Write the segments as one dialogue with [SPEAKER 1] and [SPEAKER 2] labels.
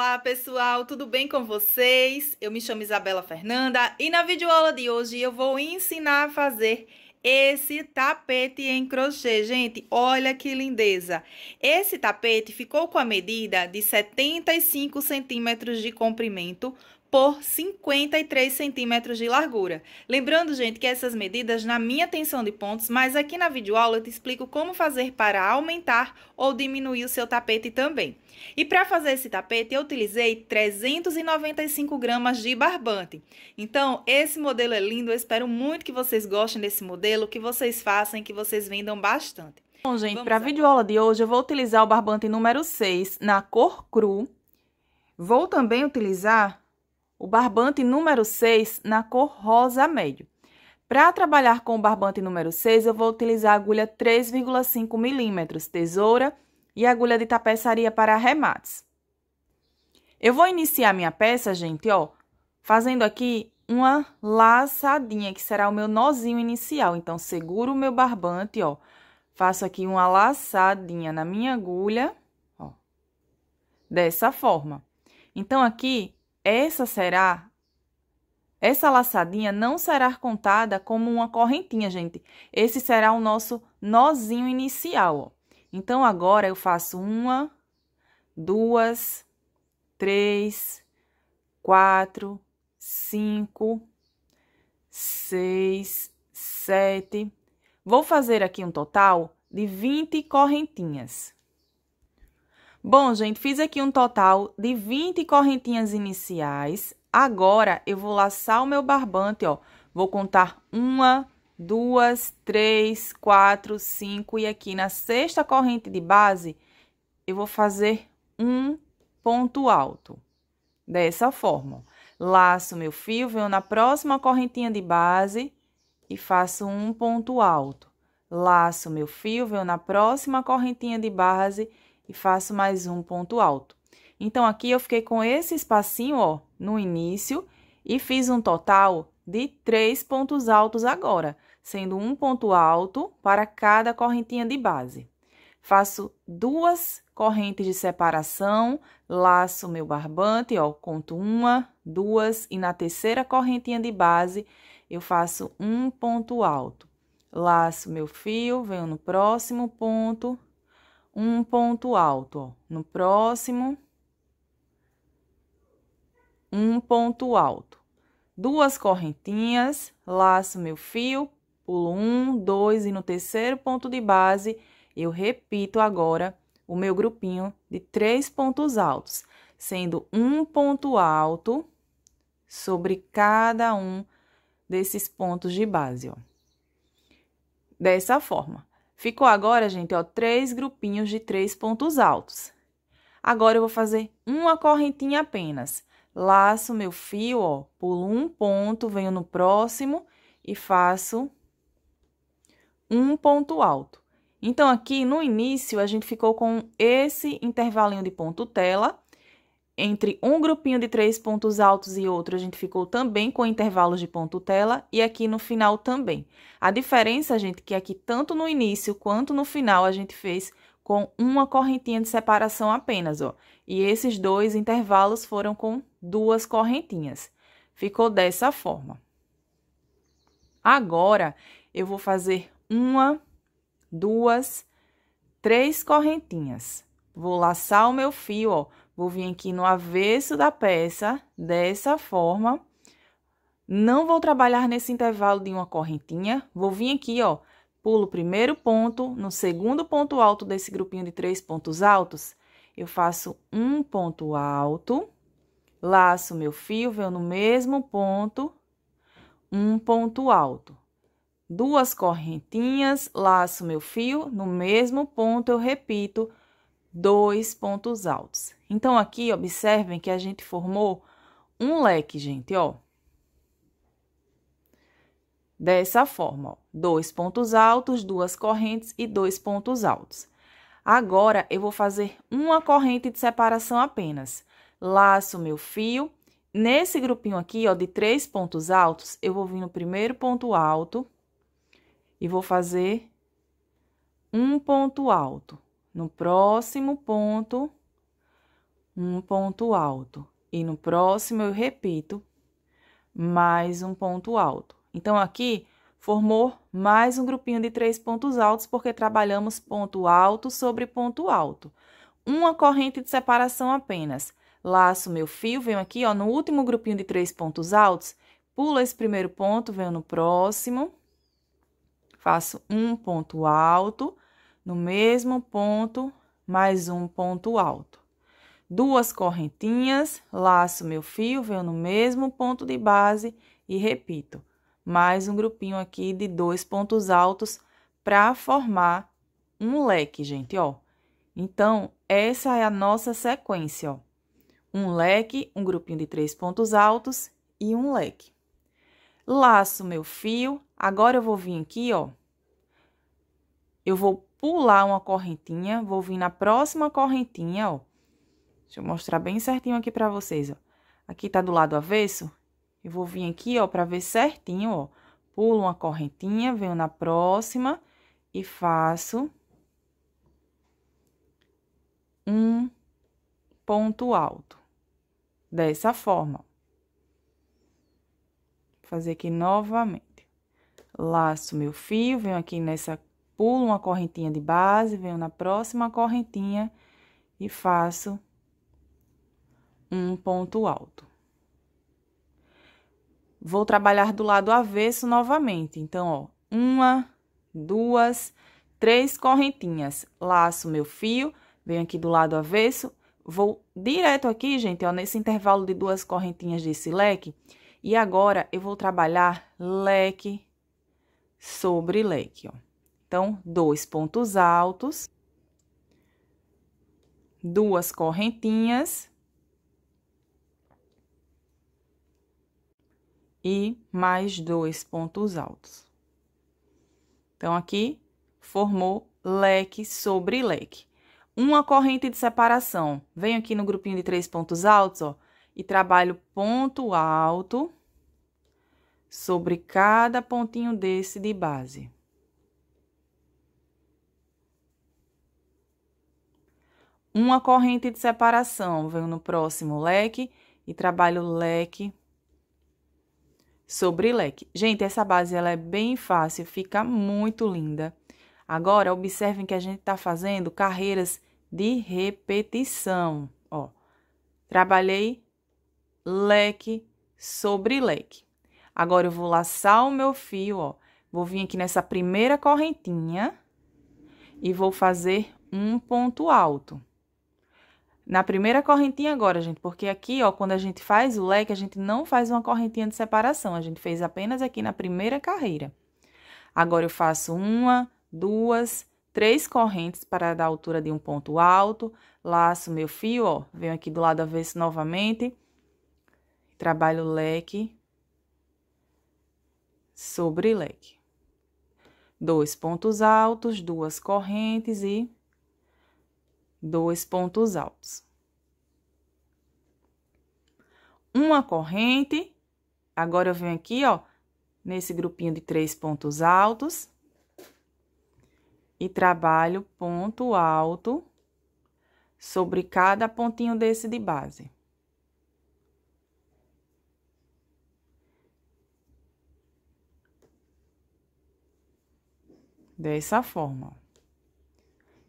[SPEAKER 1] Olá, pessoal, tudo bem com vocês? Eu me chamo Isabela Fernanda e na videoaula de hoje eu vou ensinar a fazer esse tapete em crochê. Gente, olha que lindeza! Esse tapete ficou com a medida de 75 centímetros de comprimento por 53 centímetros de largura. Lembrando, gente, que essas medidas na minha tensão de pontos, mas aqui na videoaula eu te explico como fazer para aumentar ou diminuir o seu tapete também. E para fazer esse tapete, eu utilizei 395 gramas de barbante. Então, esse modelo é lindo, eu espero muito que vocês gostem desse modelo, que vocês façam, que vocês vendam bastante. Bom, gente, para a videoaula de hoje, eu vou utilizar o barbante número 6 na cor cru. Vou também utilizar o barbante número 6 na cor rosa médio. Para trabalhar com o barbante número 6, eu vou utilizar a agulha 3,5 milímetros, tesoura e agulha de tapeçaria para arremates. Eu vou iniciar minha peça, gente, ó, fazendo aqui uma laçadinha, que será o meu nozinho inicial. Então, seguro o meu barbante, ó, faço aqui uma laçadinha na minha agulha, ó, dessa forma. Então, aqui, essa será. Essa laçadinha não será contada como uma correntinha, gente. Esse será o nosso nozinho inicial, ó. Então, agora eu faço uma, duas, três, quatro, cinco, seis, sete. Vou fazer aqui um total de 20 correntinhas. Bom, gente, fiz aqui um total de 20 correntinhas iniciais. Agora, eu vou laçar o meu barbante, ó. Vou contar uma, duas, três, quatro, cinco. E aqui na sexta corrente de base, eu vou fazer um ponto alto. Dessa forma, laço meu fio, venho na próxima correntinha de base e faço um ponto alto. Laço meu fio, venho na próxima correntinha de base e e faço mais um ponto alto. Então, aqui eu fiquei com esse espacinho, ó, no início e fiz um total de três pontos altos agora, sendo um ponto alto para cada correntinha de base. Faço duas correntes de separação, laço meu barbante, ó, conto uma, duas, e na terceira correntinha de base eu faço um ponto alto. Laço meu fio, venho no próximo ponto, um ponto alto. Ó. No próximo, um ponto alto. Duas correntinhas, laço meu fio, pulo um, dois e no terceiro ponto de base eu repito agora o meu grupinho de três pontos altos, sendo um ponto alto sobre cada um desses pontos de base, ó. Dessa forma. Ficou agora, gente, ó, três grupinhos de três pontos altos. Agora, eu vou fazer uma correntinha apenas. Laço meu fio, ó, pulo um ponto, venho no próximo e faço um ponto alto. Então, aqui no início, a gente ficou com esse intervalinho de ponto tela entre um grupinho de três pontos altos e outro, a gente ficou também com intervalos de ponto tela e aqui no final também. A diferença, gente, que aqui tanto no início quanto no final a gente fez com uma correntinha de separação apenas, ó. E esses dois intervalos foram com duas correntinhas. Ficou dessa forma. Agora, eu vou fazer uma, duas, três correntinhas. Vou laçar o meu fio, ó Vou vir aqui no avesso da peça, dessa forma. Não vou trabalhar nesse intervalo de uma correntinha. Vou vir aqui, ó, pulo o primeiro ponto, no segundo ponto alto desse grupinho de três pontos altos, eu faço um ponto alto, laço meu fio, venho no mesmo ponto, um ponto alto. Duas correntinhas, laço meu fio, no mesmo ponto eu repito dois pontos altos. Então, aqui, observem que a gente formou um leque, gente, ó. Dessa forma, ó. Dois pontos altos, duas correntes e dois pontos altos. Agora, eu vou fazer uma corrente de separação apenas. Laço meu fio. Nesse grupinho aqui, ó, de três pontos altos, eu vou vir no primeiro ponto alto e vou fazer um ponto alto no próximo ponto, um ponto alto. E no próximo, eu repito, mais um ponto alto. Então, aqui formou mais um grupinho de três pontos altos, porque trabalhamos ponto alto sobre ponto alto. Uma corrente de separação apenas. Laço meu fio, venho aqui ó, no último grupinho de três pontos altos, pulo esse primeiro ponto, venho no próximo, faço um ponto alto, no mesmo ponto, mais um ponto alto. Duas correntinhas, laço meu fio, venho no mesmo ponto de base e repito. Mais um grupinho aqui de dois pontos altos para formar um leque, gente, ó. Então, essa é a nossa sequência, ó. Um leque, um grupinho de três pontos altos e um leque. Laço meu fio, agora eu vou vir aqui, ó. Eu vou pular uma correntinha, vou vir na próxima correntinha, ó. Deixa eu mostrar bem certinho aqui pra vocês, ó. Aqui tá do lado avesso, eu vou vir aqui, ó, pra ver certinho, ó. Pulo uma correntinha, venho na próxima e faço um ponto alto. Dessa forma, ó. Vou fazer aqui novamente. Laço meu fio, venho aqui nessa pulo uma correntinha de base, venho na próxima correntinha e faço um ponto alto. Vou trabalhar do lado avesso novamente, então, ó, uma, duas, três correntinhas, laço meu fio, venho aqui do lado avesso, vou direto aqui, gente, ó, nesse intervalo de duas correntinhas desse leque, e agora eu vou trabalhar leque sobre leque, ó. Então, dois pontos altos, duas correntinhas e mais dois pontos altos. Então, aqui formou leque sobre leque. Uma corrente de separação. Venho aqui no grupinho de três pontos altos, ó, e trabalho ponto alto sobre cada pontinho desse de base. Uma corrente de separação, venho no próximo leque e trabalho leque sobre leque. Gente, essa base ela é bem fácil, fica muito linda. Agora, observem que a gente está fazendo carreiras de repetição, ó. Trabalhei leque sobre leque. Agora, eu vou laçar o meu fio, ó. Vou vir aqui nessa primeira correntinha e vou fazer um ponto alto. Na primeira correntinha agora, gente, porque aqui, ó, quando a gente faz o leque, a gente não faz uma correntinha de separação, a gente fez apenas aqui na primeira carreira. Agora, eu faço uma, duas, três correntes para dar altura de um ponto alto, laço meu fio, ó, venho aqui do lado avesso novamente, trabalho leque sobre leque. Dois pontos altos, duas correntes e dois pontos altos. Uma corrente, agora eu venho aqui, ó, nesse grupinho de três pontos altos, e trabalho ponto alto sobre cada pontinho desse de base. Dessa forma.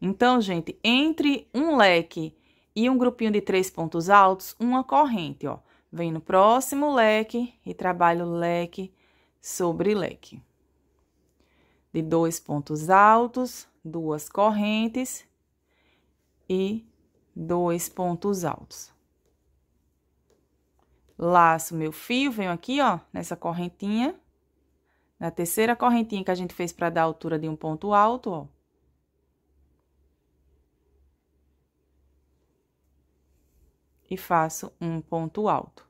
[SPEAKER 1] Então, gente, entre um leque e um grupinho de três pontos altos, uma corrente, ó. Vem no próximo leque e trabalho leque sobre leque. De dois pontos altos, duas correntes e dois pontos altos. Laço meu fio, venho aqui, ó, nessa correntinha. Na terceira correntinha que a gente fez para dar a altura de um ponto alto, ó e faço um ponto alto.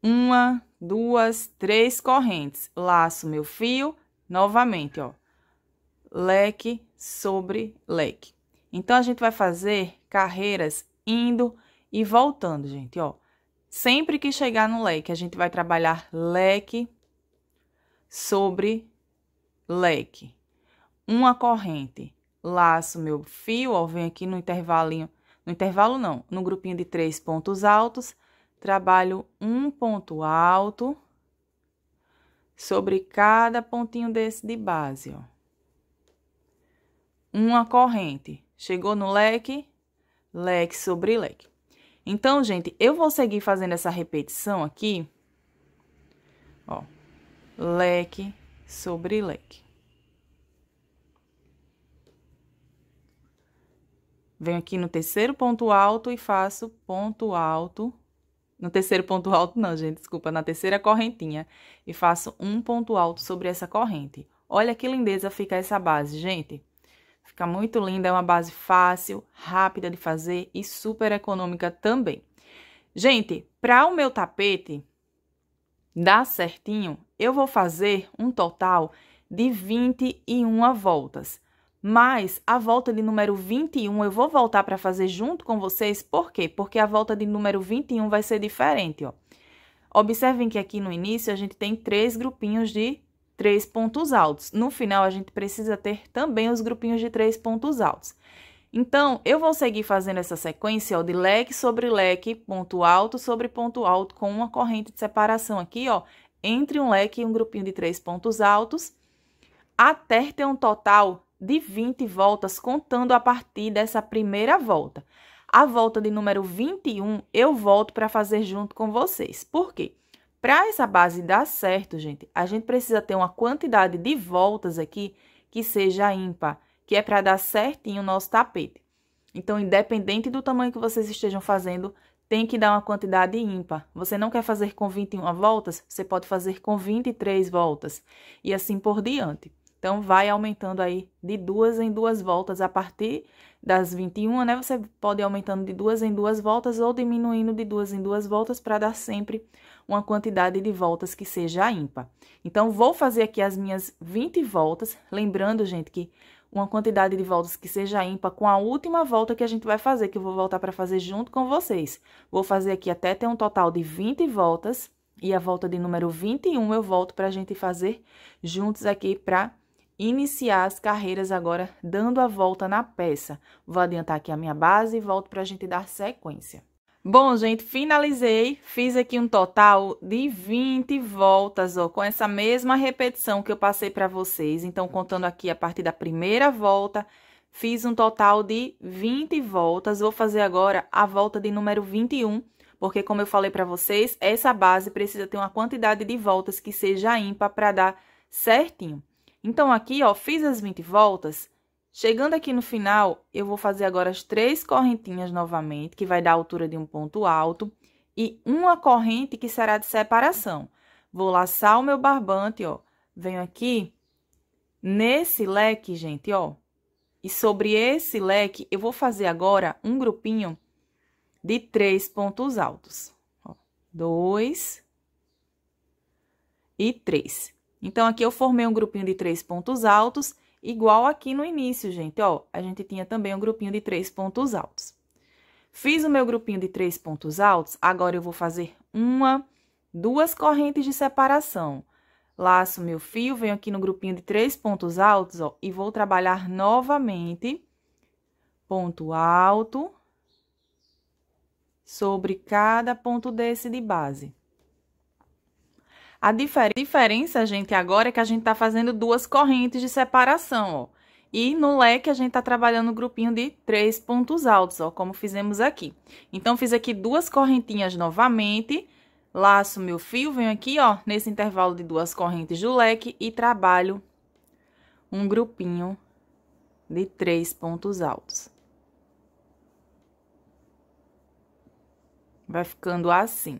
[SPEAKER 1] Uma, duas, três correntes. Laço meu fio novamente, ó. Leque sobre leque. Então, a gente vai fazer carreiras indo e voltando, gente, ó. Sempre que chegar no leque, a gente vai trabalhar leque sobre leque. Uma corrente, laço meu fio, ó, vem aqui no intervalinho no intervalo, não. No grupinho de três pontos altos, trabalho um ponto alto sobre cada pontinho desse de base, ó. Uma corrente. Chegou no leque, leque sobre leque. Então, gente, eu vou seguir fazendo essa repetição aqui, ó. Leque sobre leque. Venho aqui no terceiro ponto alto e faço ponto alto. No terceiro ponto alto, não, gente, desculpa, na terceira correntinha. E faço um ponto alto sobre essa corrente. Olha que lindeza fica essa base, gente. Fica muito linda, é uma base fácil, rápida de fazer e super econômica também. Gente, para o meu tapete dar certinho, eu vou fazer um total de 21 voltas. Mas a volta de número 21 eu vou voltar para fazer junto com vocês, por quê? Porque a volta de número 21 vai ser diferente, ó. Observem que aqui no início a gente tem três grupinhos de três pontos altos. No final, a gente precisa ter também os grupinhos de três pontos altos. Então, eu vou seguir fazendo essa sequência ó, de leque sobre leque, ponto alto sobre ponto alto, com uma corrente de separação aqui, ó, entre um leque e um grupinho de três pontos altos, até ter um total de 20 voltas, contando a partir dessa primeira volta. A volta de número 21 eu volto para fazer junto com vocês. Por quê? Para essa base dar certo, gente, a gente precisa ter uma quantidade de voltas aqui que seja ímpar, que é para dar certinho o nosso tapete. Então, independente do tamanho que vocês estejam fazendo, tem que dar uma quantidade ímpar. Você não quer fazer com 21 voltas? Você pode fazer com 23 voltas e assim por diante. Então, vai aumentando aí de duas em duas voltas a partir das 21, né? Você pode ir aumentando de duas em duas voltas ou diminuindo de duas em duas voltas para dar sempre uma quantidade de voltas que seja ímpar. Então, vou fazer aqui as minhas 20 voltas, lembrando, gente, que uma quantidade de voltas que seja ímpar com a última volta que a gente vai fazer, que eu vou voltar para fazer junto com vocês. Vou fazer aqui até ter um total de 20 voltas e a volta de número 21 eu volto para a gente fazer juntos aqui para iniciar as carreiras agora dando a volta na peça. Vou adiantar aqui a minha base e volto para a gente dar sequência. Bom, gente, finalizei, fiz aqui um total de 20 voltas, ó, com essa mesma repetição que eu passei para vocês. Então, contando aqui a partir da primeira volta, fiz um total de 20 voltas. Vou fazer agora a volta de número 21, porque como eu falei para vocês, essa base precisa ter uma quantidade de voltas que seja ímpar para dar certinho. Então, aqui, ó, fiz as 20 voltas. Chegando aqui no final, eu vou fazer agora as três correntinhas novamente, que vai dar a altura de um ponto alto, e uma corrente que será de separação. Vou laçar o meu barbante, ó, venho aqui nesse leque, gente, ó, e sobre esse leque eu vou fazer agora um grupinho de três pontos altos, ó, dois e três. Então, aqui eu formei um grupinho de três pontos altos, igual aqui no início, gente. Ó, a gente tinha também um grupinho de três pontos altos. Fiz o meu grupinho de três pontos altos, agora eu vou fazer uma, duas correntes de separação. Laço meu fio, venho aqui no grupinho de três pontos altos, ó, e vou trabalhar novamente ponto alto sobre cada ponto desse de base. A difer diferença, gente, agora é que a gente está fazendo duas correntes de separação, ó. E no leque, a gente está trabalhando o um grupinho de três pontos altos, ó, como fizemos aqui. Então, fiz aqui duas correntinhas novamente, laço meu fio, venho aqui, ó, nesse intervalo de duas correntes do leque e trabalho um grupinho de três pontos altos. Vai ficando assim.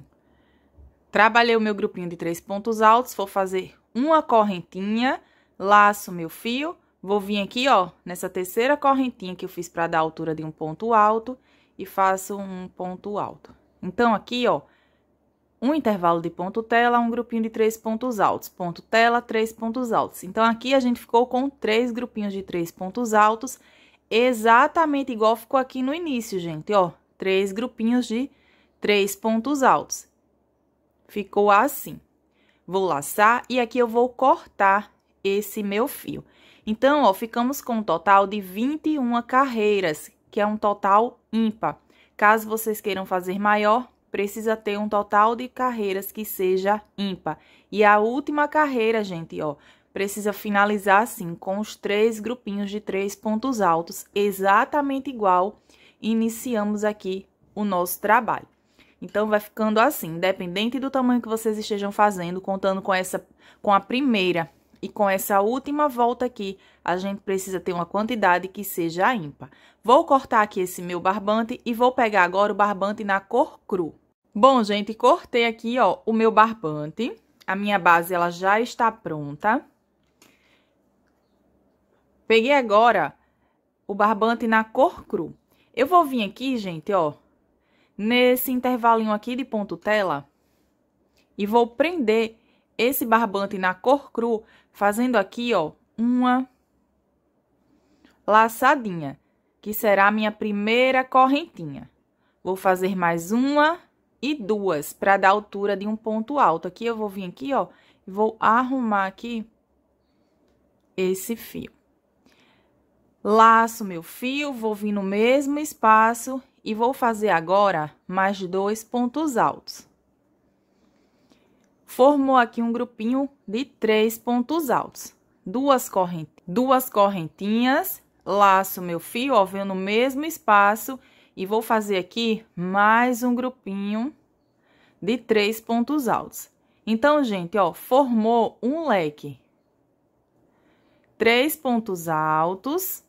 [SPEAKER 1] Trabalhei o meu grupinho de três pontos altos, vou fazer uma correntinha, laço meu fio, vou vir aqui, ó, nessa terceira correntinha que eu fiz para dar a altura de um ponto alto e faço um ponto alto. Então, aqui, ó, um intervalo de ponto tela, um grupinho de três pontos altos, ponto tela, três pontos altos. Então, aqui a gente ficou com três grupinhos de três pontos altos, exatamente igual ficou aqui no início, gente, ó, três grupinhos de três pontos altos. Ficou assim. Vou laçar e aqui eu vou cortar esse meu fio. Então, ó, ficamos com um total de 21 carreiras, que é um total ímpar. Caso vocês queiram fazer maior, precisa ter um total de carreiras que seja ímpar. E a última carreira, gente, ó, precisa finalizar assim, com os três grupinhos de três pontos altos, exatamente igual. Iniciamos aqui o nosso trabalho. Então vai ficando assim, independente do tamanho que vocês estejam fazendo, contando com essa com a primeira e com essa última volta aqui, a gente precisa ter uma quantidade que seja ímpar. Vou cortar aqui esse meu barbante e vou pegar agora o barbante na cor cru. Bom, gente, cortei aqui, ó, o meu barbante. A minha base, ela já está pronta. Peguei agora o barbante na cor cru. Eu vou vir aqui, gente, ó, nesse intervalinho aqui de ponto tela e vou prender esse barbante na cor cru, fazendo aqui, ó, uma laçadinha, que será a minha primeira correntinha. Vou fazer mais uma e duas para dar altura de um ponto alto. Aqui eu vou vir aqui, ó, e vou arrumar aqui esse fio. Laço meu fio, vou vir no mesmo espaço e vou fazer agora mais dois pontos altos. Formou aqui um grupinho de três pontos altos. Duas, corrent... duas correntinhas, laço meu fio, ó, venho no mesmo espaço e vou fazer aqui mais um grupinho de três pontos altos. Então, gente, ó, formou um leque. Três pontos altos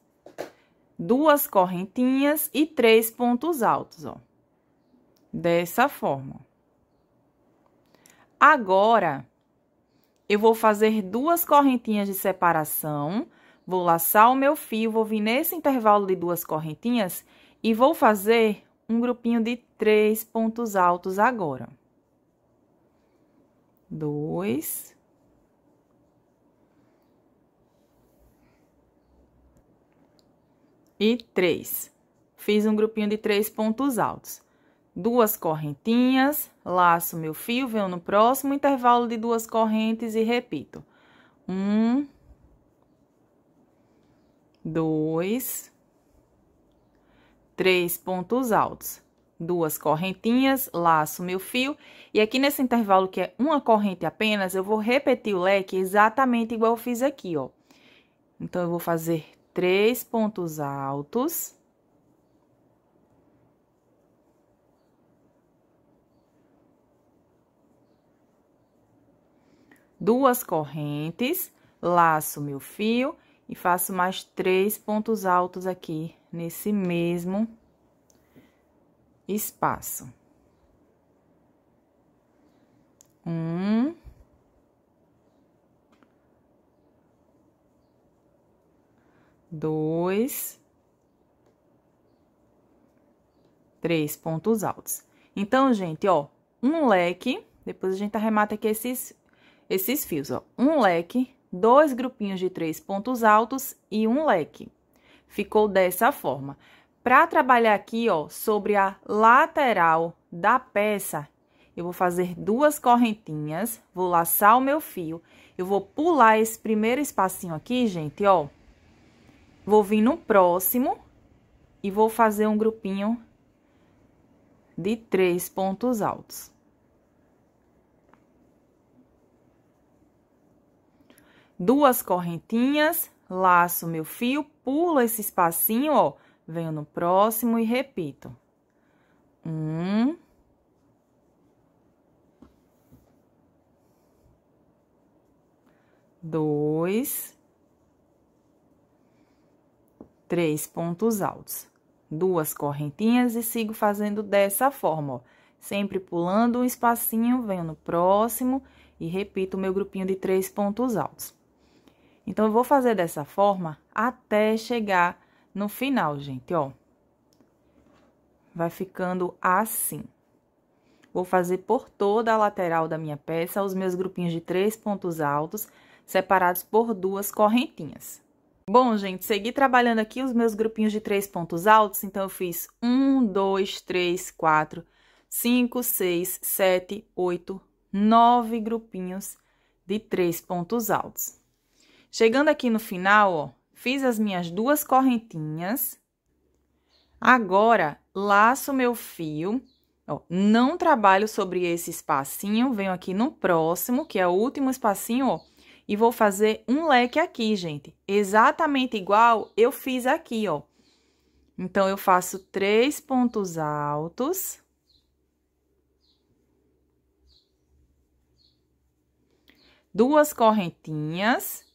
[SPEAKER 1] duas correntinhas e três pontos altos, ó. Dessa forma. Agora, eu vou fazer duas correntinhas de separação, vou laçar o meu fio, vou vir nesse intervalo de duas correntinhas e vou fazer um grupinho de três pontos altos agora. Dois, e 3. Fiz um grupinho de três pontos altos. Duas correntinhas, laço meu fio, venho no próximo intervalo de duas correntes e repito. Um, dois, três pontos altos. Duas correntinhas, laço meu fio. E aqui nesse intervalo que é uma corrente apenas, eu vou repetir o leque exatamente igual eu fiz aqui, ó. Então, eu vou fazer três pontos altos. Duas correntes, laço meu fio e faço mais três pontos altos aqui nesse mesmo espaço. Um. dois, três pontos altos. Então, gente, ó, um leque, depois a gente arremata aqui esses, esses fios, ó. Um leque, dois grupinhos de três pontos altos e um leque. Ficou dessa forma. Para trabalhar aqui, ó, sobre a lateral da peça, eu vou fazer duas correntinhas, vou laçar o meu fio, eu vou pular esse primeiro espacinho aqui, gente, ó, Vou vir no próximo e vou fazer um grupinho de três pontos altos. Duas correntinhas, laço meu fio, pulo esse espacinho, ó, venho no próximo e repito. Um. Dois três pontos altos, duas correntinhas e sigo fazendo dessa forma, ó. Sempre pulando um espacinho, venho no próximo e repito o meu grupinho de três pontos altos. Então, eu vou fazer dessa forma até chegar no final, gente, ó. Vai ficando assim. Vou fazer por toda a lateral da minha peça os meus grupinhos de três pontos altos, separados por duas correntinhas. Bom, gente, segui trabalhando aqui os meus grupinhos de três pontos altos, então eu fiz um, dois, três, quatro, cinco, seis, sete, oito, nove grupinhos de três pontos altos. Chegando aqui no final, ó, fiz as minhas duas correntinhas. Agora, laço meu fio, ó, não trabalho sobre esse espacinho, venho aqui no próximo, que é o último espacinho, ó, e vou fazer um leque aqui, gente. Exatamente igual eu fiz aqui, ó. Então, eu faço três pontos altos. Duas correntinhas.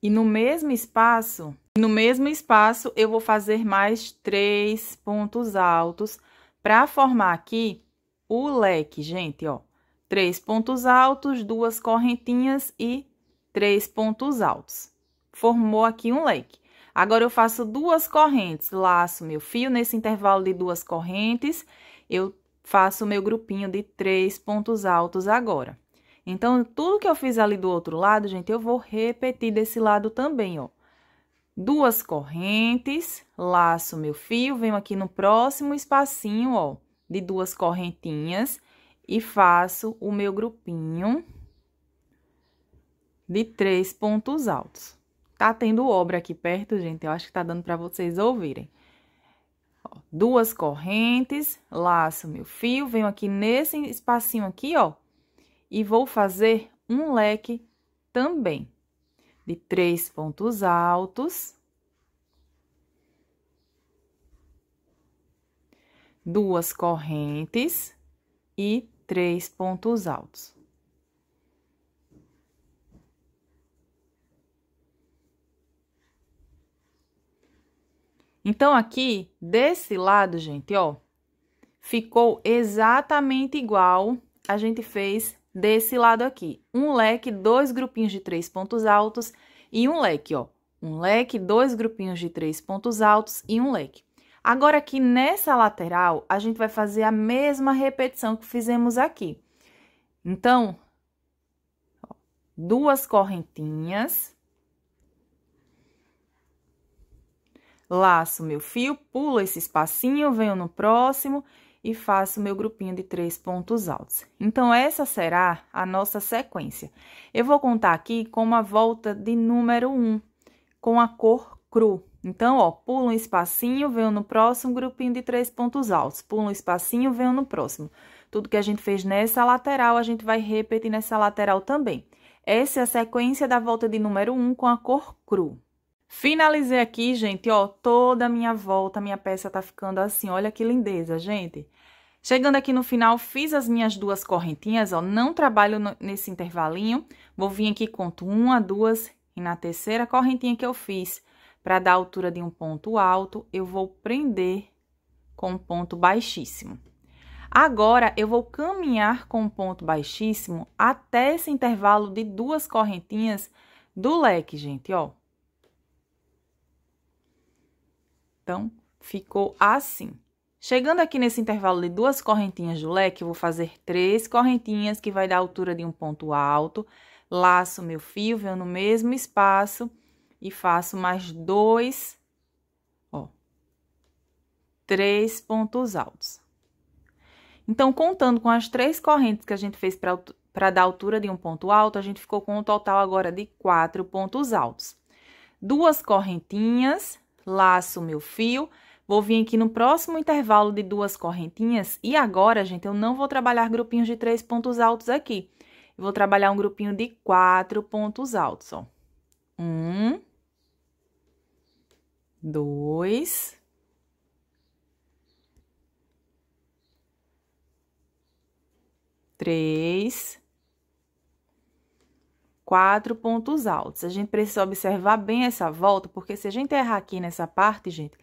[SPEAKER 1] E no mesmo espaço, no mesmo espaço, eu vou fazer mais três pontos altos para formar aqui o leque, gente, ó. Três pontos altos, duas correntinhas e três pontos altos. Formou aqui um leque. Agora, eu faço duas correntes, laço meu fio nesse intervalo de duas correntes, eu faço meu grupinho de três pontos altos agora. Então, tudo que eu fiz ali do outro lado, gente, eu vou repetir desse lado também, ó duas correntes, laço meu fio, venho aqui no próximo espacinho, ó, de duas correntinhas e faço o meu grupinho de três pontos altos. Tá tendo obra aqui perto, gente, eu acho que tá dando para vocês ouvirem. Ó, duas correntes, laço meu fio, venho aqui nesse espacinho aqui, ó, e vou fazer um leque também de três pontos altos, duas correntes e três pontos altos. Então, aqui, desse lado, gente, ó, ficou exatamente igual a gente fez desse lado aqui. Um leque, dois grupinhos de três pontos altos e um leque, ó. Um leque, dois grupinhos de três pontos altos e um leque. Agora, aqui nessa lateral, a gente vai fazer a mesma repetição que fizemos aqui. Então, ó, duas correntinhas. Laço meu fio, pulo esse espacinho, venho no próximo e faço meu grupinho de três pontos altos. Então, essa será a nossa sequência. Eu vou contar aqui com uma volta de número um com a cor cru. Então, ó, pulo um espacinho, venho no próximo grupinho de três pontos altos. Pulo um espacinho, venho no próximo. Tudo que a gente fez nessa lateral, a gente vai repetir nessa lateral também. Essa é a sequência da volta de número um com a cor cru. Finalizei aqui, gente, ó, toda a minha volta, minha peça tá ficando assim, olha que lindeza, gente. Chegando aqui no final, fiz as minhas duas correntinhas, ó, não trabalho no, nesse intervalinho, vou vir aqui, conto uma, duas, e na terceira correntinha que eu fiz, para dar a altura de um ponto alto, eu vou prender com um ponto baixíssimo. Agora, eu vou caminhar com um ponto baixíssimo até esse intervalo de duas correntinhas do leque, gente, ó. Então, ficou assim. Chegando aqui nesse intervalo de duas correntinhas do leque, eu vou fazer três correntinhas, que vai dar a altura de um ponto alto. Laço meu fio, venho no mesmo espaço e faço mais dois, ó, três pontos altos. Então, contando com as três correntes que a gente fez para dar altura de um ponto alto, a gente ficou com um total agora de quatro pontos altos. Duas correntinhas laço meu fio, vou vir aqui no próximo intervalo de duas correntinhas e agora, gente, eu não vou trabalhar grupinhos de três pontos altos aqui. vou trabalhar um grupinho de quatro pontos altos, ó. Um, dois, três, quatro pontos altos. A gente precisa observar bem essa volta, porque se a gente errar aqui nessa parte, gente,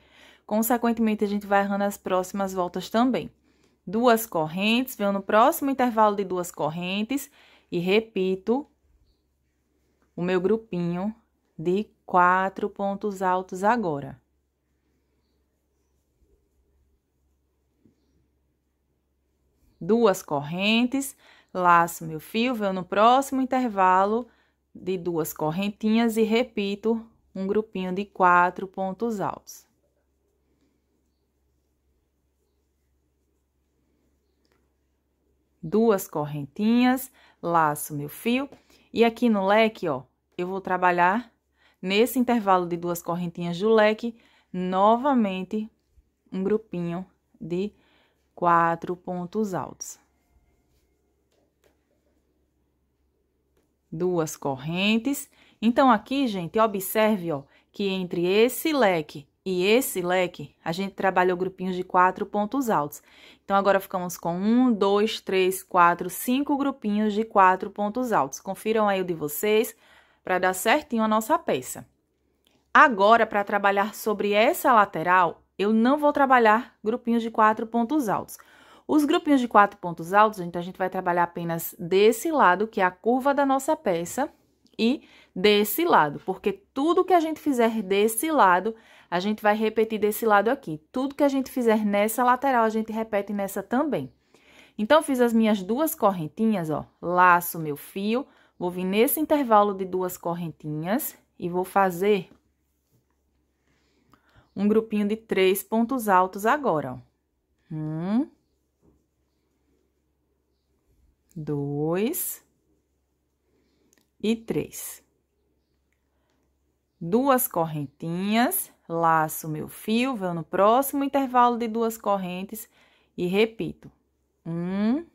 [SPEAKER 1] consequentemente a gente vai errando as próximas voltas também. Duas correntes, venho no próximo intervalo de duas correntes e repito o meu grupinho de quatro pontos altos agora. Duas correntes, Laço meu fio, venho no próximo intervalo de duas correntinhas e repito um grupinho de quatro pontos altos. Duas correntinhas, laço meu fio e aqui no leque, ó, eu vou trabalhar nesse intervalo de duas correntinhas do leque, novamente um grupinho de quatro pontos altos. duas correntes. Então, aqui, gente, observe, ó, que entre esse leque e esse leque, a gente trabalhou grupinhos de quatro pontos altos. Então, agora ficamos com um, dois, três, quatro, cinco grupinhos de quatro pontos altos. Confiram aí o de vocês para dar certinho a nossa peça. Agora, para trabalhar sobre essa lateral, eu não vou trabalhar grupinhos de quatro pontos altos. Os grupinhos de quatro pontos altos, então a gente vai trabalhar apenas desse lado, que é a curva da nossa peça, e desse lado, porque tudo que a gente fizer desse lado, a gente vai repetir desse lado aqui. Tudo que a gente fizer nessa lateral, a gente repete nessa também. Então, fiz as minhas duas correntinhas, ó, laço meu fio, vou vir nesse intervalo de duas correntinhas e vou fazer um grupinho de três pontos altos agora, ó. Um, dois e três. Duas correntinhas, laço meu fio, vou no próximo intervalo de duas correntes e repito. Um,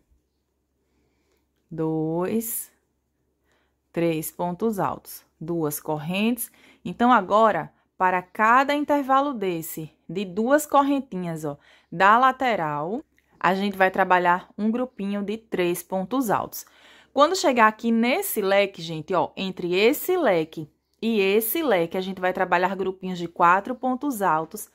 [SPEAKER 1] dois, três pontos altos, duas correntes. Então, agora, para cada intervalo desse, de duas correntinhas, ó, da lateral a gente vai trabalhar um grupinho de três pontos altos. Quando chegar aqui nesse leque, gente, ó, entre esse leque e esse leque, a gente vai trabalhar grupinhos de quatro pontos altos,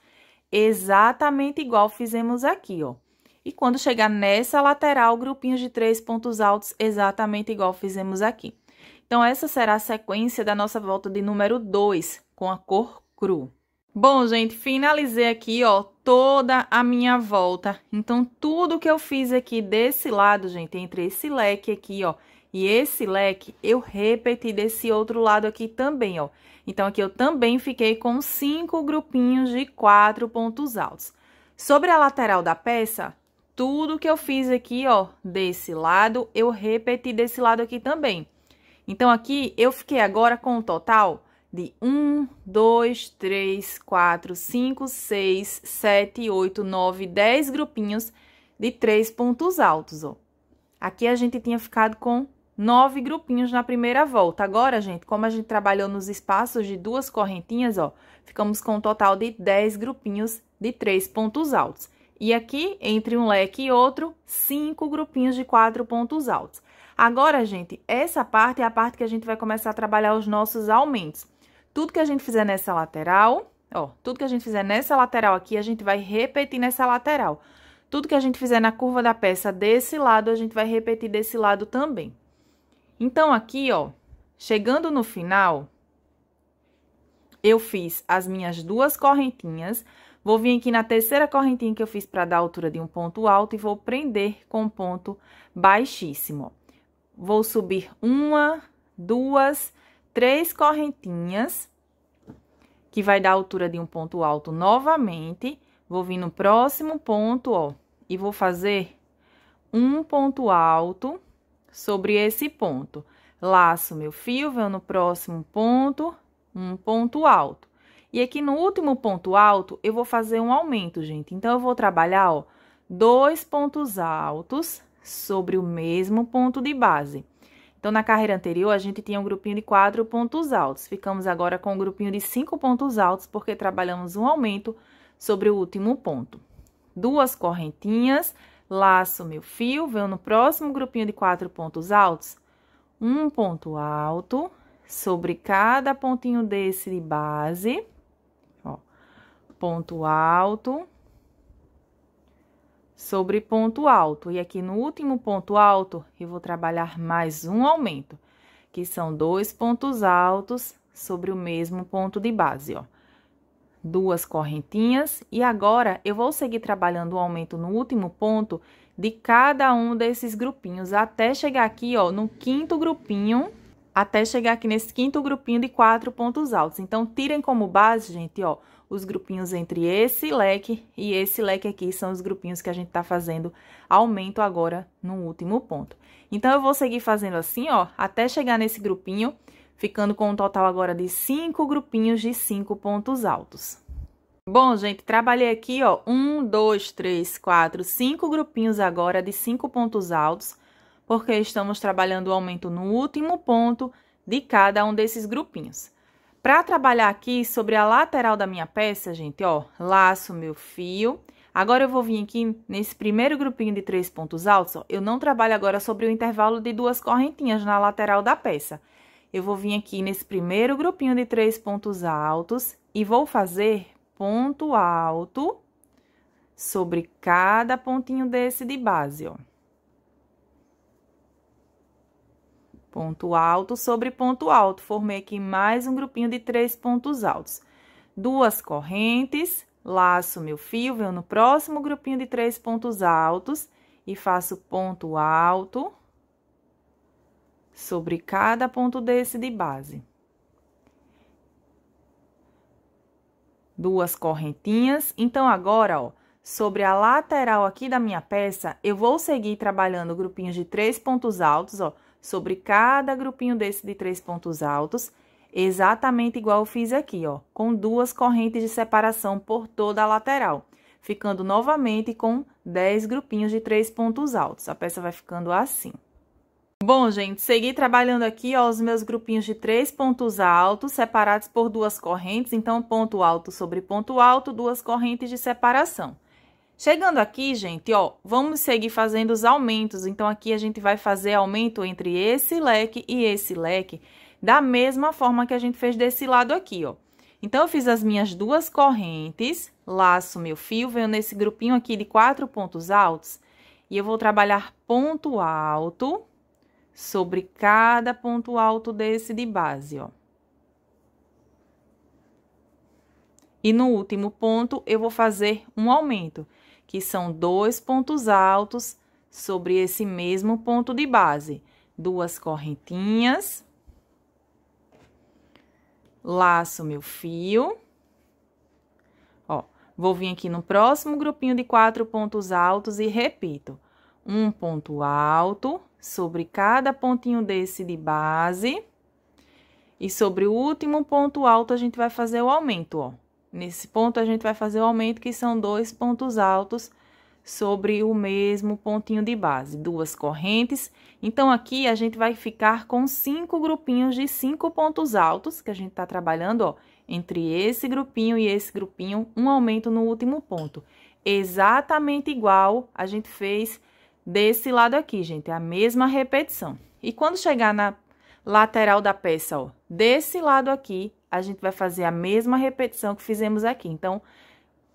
[SPEAKER 1] exatamente igual fizemos aqui, ó. E quando chegar nessa lateral, grupinhos de três pontos altos, exatamente igual fizemos aqui. Então, essa será a sequência da nossa volta de número 2, com a cor cru. Bom, gente, finalizei aqui, ó, toda a minha volta. Então, tudo que eu fiz aqui desse lado, gente, entre esse leque aqui, ó, e esse leque, eu repeti desse outro lado aqui também, ó. Então, aqui eu também fiquei com cinco grupinhos de quatro pontos altos. Sobre a lateral da peça, tudo que eu fiz aqui, ó, desse lado, eu repeti desse lado aqui também. Então, aqui eu fiquei agora com o total de 1, 2, 3, 4, 5, 6, 7, 8, 9, 10 grupinhos de três pontos altos, ó. Aqui a gente tinha ficado com nove grupinhos na primeira volta. Agora, gente, como a gente trabalhou nos espaços de duas correntinhas, ó, ficamos com um total de 10 grupinhos de três pontos altos. E aqui, entre um leque e outro, 5 grupinhos de quatro pontos altos. Agora, gente, essa parte é a parte que a gente vai começar a trabalhar os nossos aumentos. Tudo que a gente fizer nessa lateral, ó, tudo que a gente fizer nessa lateral aqui, a gente vai repetir nessa lateral. Tudo que a gente fizer na curva da peça desse lado, a gente vai repetir desse lado também. Então, aqui, ó, chegando no final, eu fiz as minhas duas correntinhas, vou vir aqui na terceira correntinha que eu fiz para dar a altura de um ponto alto e vou prender com um ponto baixíssimo. Vou subir uma, duas, três correntinhas, que vai dar a altura de um ponto alto novamente. Vou vir no próximo ponto, ó, e vou fazer um ponto alto sobre esse ponto. Laço meu fio, venho no próximo ponto, um ponto alto. E aqui no último ponto alto, eu vou fazer um aumento, gente. Então, eu vou trabalhar, ó, dois pontos altos sobre o mesmo ponto de base. Então, na carreira anterior, a gente tinha um grupinho de quatro pontos altos. Ficamos agora com um grupinho de cinco pontos altos, porque trabalhamos um aumento sobre o último ponto. Duas correntinhas, laço meu fio, venho no próximo grupinho de quatro pontos altos, um ponto alto sobre cada pontinho desse de base, ó, ponto alto, sobre ponto alto. E aqui no último ponto alto, eu vou trabalhar mais um aumento, que são dois pontos altos sobre o mesmo ponto de base, ó. Duas correntinhas, e agora eu vou seguir trabalhando o aumento no último ponto de cada um desses grupinhos, até chegar aqui, ó, no quinto grupinho, até chegar aqui nesse quinto grupinho de quatro pontos altos. Então, tirem como base, gente, ó, os grupinhos entre esse leque e esse leque aqui são os grupinhos que a gente tá fazendo aumento agora no último ponto. Então, eu vou seguir fazendo assim, ó, até chegar nesse grupinho, ficando com um total agora de cinco grupinhos de cinco pontos altos. Bom, gente, trabalhei aqui, ó, um, dois, três, quatro, cinco grupinhos agora de cinco pontos altos, porque estamos trabalhando o aumento no último ponto de cada um desses grupinhos. Para trabalhar aqui sobre a lateral da minha peça, gente, ó, laço meu fio. Agora eu vou vir aqui nesse primeiro grupinho de três pontos altos, ó, eu não trabalho agora sobre o intervalo de duas correntinhas na lateral da peça. Eu vou vir aqui nesse primeiro grupinho de três pontos altos e vou fazer ponto alto sobre cada pontinho desse de base, ó. Ponto alto sobre ponto alto. Formei aqui mais um grupinho de três pontos altos. Duas correntes, laço meu fio, venho no próximo grupinho de três pontos altos e faço ponto alto sobre cada ponto desse de base. Duas correntinhas. Então, agora, ó, sobre a lateral aqui da minha peça, eu vou seguir trabalhando grupinhos de três pontos altos, ó sobre cada grupinho desse de três pontos altos, exatamente igual eu fiz aqui, ó, com duas correntes de separação por toda a lateral, ficando novamente com 10 grupinhos de três pontos altos. A peça vai ficando assim. Bom, gente, segui trabalhando aqui, ó, os meus grupinhos de três pontos altos, separados por duas correntes, então, ponto alto sobre ponto alto, duas correntes de separação. Chegando aqui, gente, ó, vamos seguir fazendo os aumentos. Então, aqui a gente vai fazer aumento entre esse leque e esse leque, da mesma forma que a gente fez desse lado aqui, ó. Então, eu fiz as minhas duas correntes, laço meu fio, venho nesse grupinho aqui de quatro pontos altos, e eu vou trabalhar ponto alto sobre cada ponto alto desse de base, ó. E no último ponto, eu vou fazer um aumento que são dois pontos altos sobre esse mesmo ponto de base. Duas correntinhas, laço meu fio, ó, vou vir aqui no próximo grupinho de quatro pontos altos e repito, um ponto alto sobre cada pontinho desse de base, e sobre o último ponto alto a gente vai fazer o aumento, ó. Nesse ponto, a gente vai fazer o aumento, que são dois pontos altos sobre o mesmo pontinho de base, duas correntes. Então, aqui a gente vai ficar com cinco grupinhos de cinco pontos altos, que a gente tá trabalhando, ó, entre esse grupinho e esse grupinho, um aumento no último ponto. Exatamente igual a gente fez desse lado aqui, gente, é a mesma repetição. E quando chegar na lateral da peça, ó. Desse lado aqui, a gente vai fazer a mesma repetição que fizemos aqui. Então,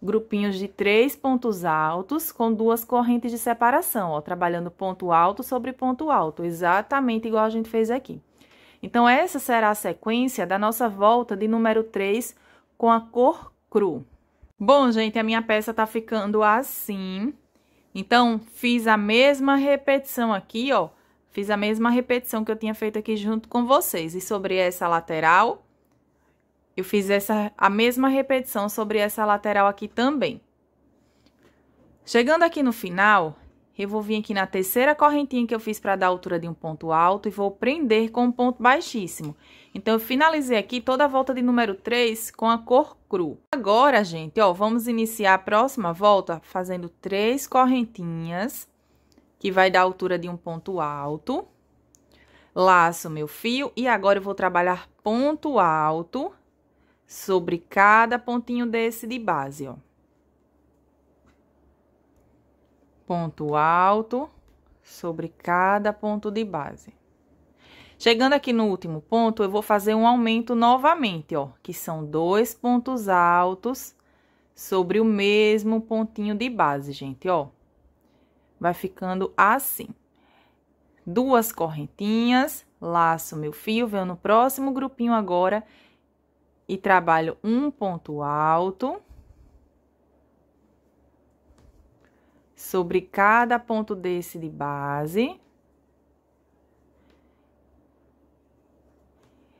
[SPEAKER 1] grupinhos de três pontos altos com duas correntes de separação, ó. Trabalhando ponto alto sobre ponto alto, exatamente igual a gente fez aqui. Então, essa será a sequência da nossa volta de número 3 com a cor cru. Bom, gente, a minha peça tá ficando assim. Então, fiz a mesma repetição aqui, ó, Fiz a mesma repetição que eu tinha feito aqui junto com vocês. E sobre essa lateral, eu fiz essa, a mesma repetição sobre essa lateral aqui também. Chegando aqui no final, eu vou vir aqui na terceira correntinha que eu fiz para dar a altura de um ponto alto e vou prender com um ponto baixíssimo. Então, eu finalizei aqui toda a volta de número 3 com a cor cru. Agora, gente, ó, vamos iniciar a próxima volta fazendo três correntinhas que vai dar a altura de um ponto alto. Laço meu fio e agora eu vou trabalhar ponto alto sobre cada pontinho desse de base, ó. Ponto alto sobre cada ponto de base. Chegando aqui no último ponto, eu vou fazer um aumento novamente, ó, que são dois pontos altos sobre o mesmo pontinho de base, gente, ó. Vai ficando assim. Duas correntinhas, laço meu fio, venho no próximo grupinho agora e trabalho um ponto alto. Sobre cada ponto desse de base.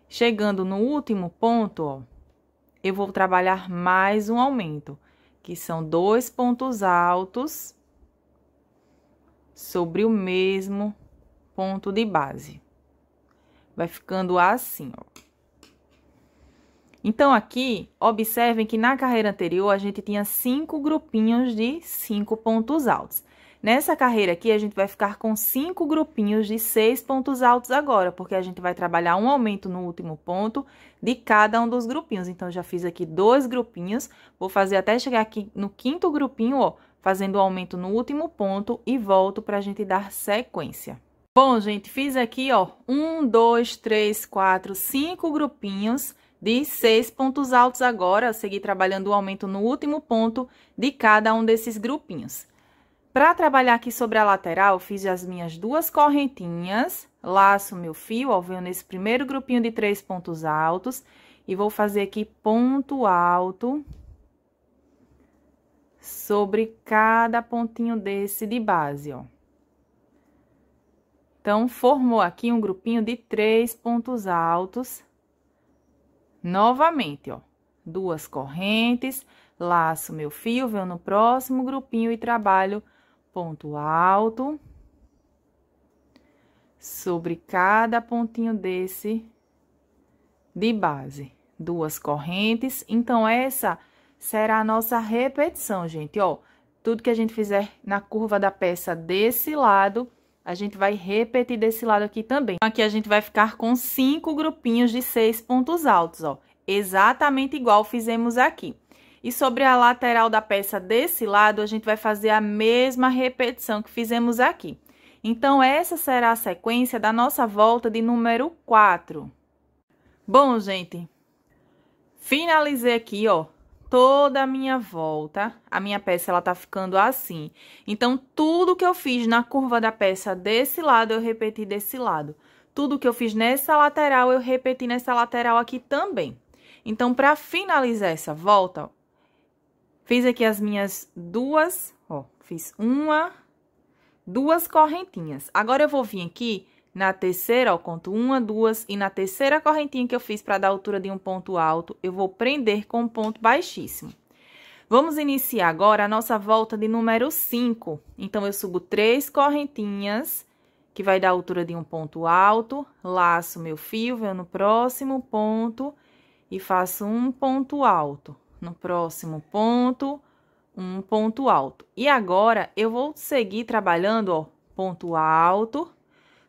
[SPEAKER 1] Chegando no último ponto, ó, eu vou trabalhar mais um aumento, que são dois pontos altos sobre o mesmo ponto de base. Vai ficando assim, ó. Então, aqui, observem que na carreira anterior a gente tinha cinco grupinhos de cinco pontos altos. Nessa carreira aqui, a gente vai ficar com cinco grupinhos de seis pontos altos agora, porque a gente vai trabalhar um aumento no último ponto de cada um dos grupinhos. Então, já fiz aqui dois grupinhos, vou fazer até chegar aqui no quinto grupinho, ó, fazendo o aumento no último ponto e volto para a gente dar sequência. Bom, gente, fiz aqui, ó, um, dois, três, quatro, cinco grupinhos de seis pontos altos agora, seguir trabalhando o aumento no último ponto de cada um desses grupinhos. Para trabalhar aqui sobre a lateral, fiz as minhas duas correntinhas, laço meu fio, ó, venho nesse primeiro grupinho de três pontos altos, e vou fazer aqui ponto alto, sobre cada pontinho desse de base, ó. Então, formou aqui um grupinho de três pontos altos. Novamente, ó, duas correntes, laço meu fio, venho no próximo grupinho e trabalho ponto alto sobre cada pontinho desse de base. Duas correntes, então essa será a nossa repetição, gente, ó. Tudo que a gente fizer na curva da peça desse lado, a gente vai repetir desse lado aqui também. Aqui a gente vai ficar com cinco grupinhos de seis pontos altos, ó. Exatamente igual fizemos aqui. E sobre a lateral da peça desse lado, a gente vai fazer a mesma repetição que fizemos aqui. Então, essa será a sequência da nossa volta de número 4. Bom, gente, finalizei aqui, ó, toda a minha volta, a minha peça ela tá ficando assim. Então, tudo que eu fiz na curva da peça desse lado, eu repeti desse lado. Tudo que eu fiz nessa lateral, eu repeti nessa lateral aqui também. Então, para finalizar essa volta, ó, fiz aqui as minhas duas, ó, fiz uma, duas correntinhas. Agora, eu vou vir aqui na terceira, ó, conto uma, duas, e na terceira correntinha que eu fiz para dar altura de um ponto alto, eu vou prender com um ponto baixíssimo. Vamos iniciar agora a nossa volta de número 5. Então, eu subo três correntinhas, que vai dar a altura de um ponto alto, laço meu fio, venho no próximo ponto e faço um ponto alto. No próximo ponto, um ponto alto. E agora, eu vou seguir trabalhando, ó, ponto alto,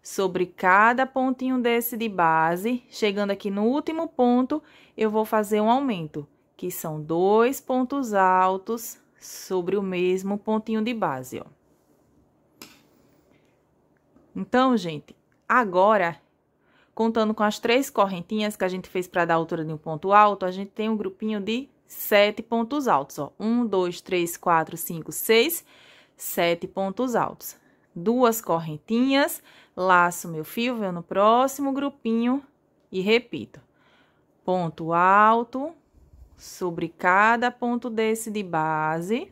[SPEAKER 1] sobre cada pontinho desse de base, chegando aqui no último ponto, eu vou fazer um aumento, que são dois pontos altos sobre o mesmo pontinho de base, ó. Então, gente, agora, contando com as três correntinhas que a gente fez para dar a altura de um ponto alto, a gente tem um grupinho de sete pontos altos, ó. Um, dois, três, quatro, cinco, seis, sete pontos altos. Duas correntinhas, laço meu fio, venho no próximo grupinho e repito. Ponto alto sobre cada ponto desse de base.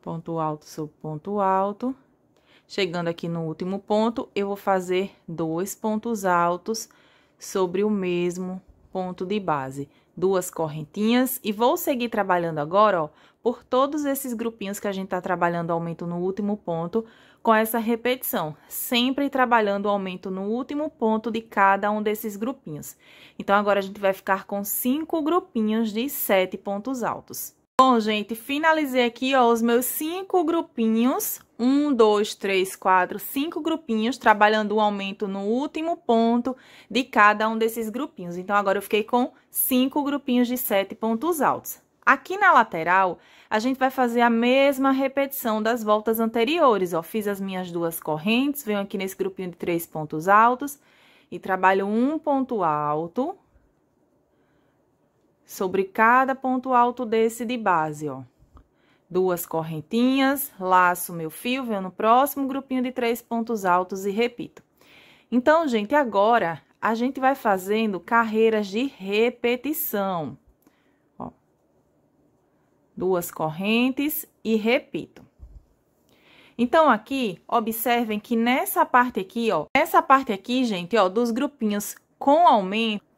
[SPEAKER 1] Ponto alto sobre ponto alto. Chegando aqui no último ponto, eu vou fazer dois pontos altos sobre o mesmo ponto de base duas correntinhas e vou seguir trabalhando agora, ó, por todos esses grupinhos que a gente tá trabalhando aumento no último ponto, com essa repetição, sempre trabalhando o aumento no último ponto de cada um desses grupinhos. Então, agora a gente vai ficar com cinco grupinhos de sete pontos altos. Bom, gente, finalizei aqui, ó, os meus cinco grupinhos. Um, dois, três, quatro, cinco grupinhos, trabalhando o aumento no último ponto de cada um desses grupinhos. Então, agora eu fiquei com cinco grupinhos de sete pontos altos. Aqui na lateral, a gente vai fazer a mesma repetição das voltas anteriores, ó. Fiz as minhas duas correntes, venho aqui nesse grupinho de três pontos altos e trabalho um ponto alto, sobre cada ponto alto desse de base, ó. Duas correntinhas, laço meu fio, venho no próximo grupinho de três pontos altos e repito. Então, gente, agora a gente vai fazendo carreiras de repetição. Ó. Duas correntes e repito. Então, aqui, observem que nessa parte aqui, ó, nessa parte aqui, gente, ó, dos grupinhos com aumento,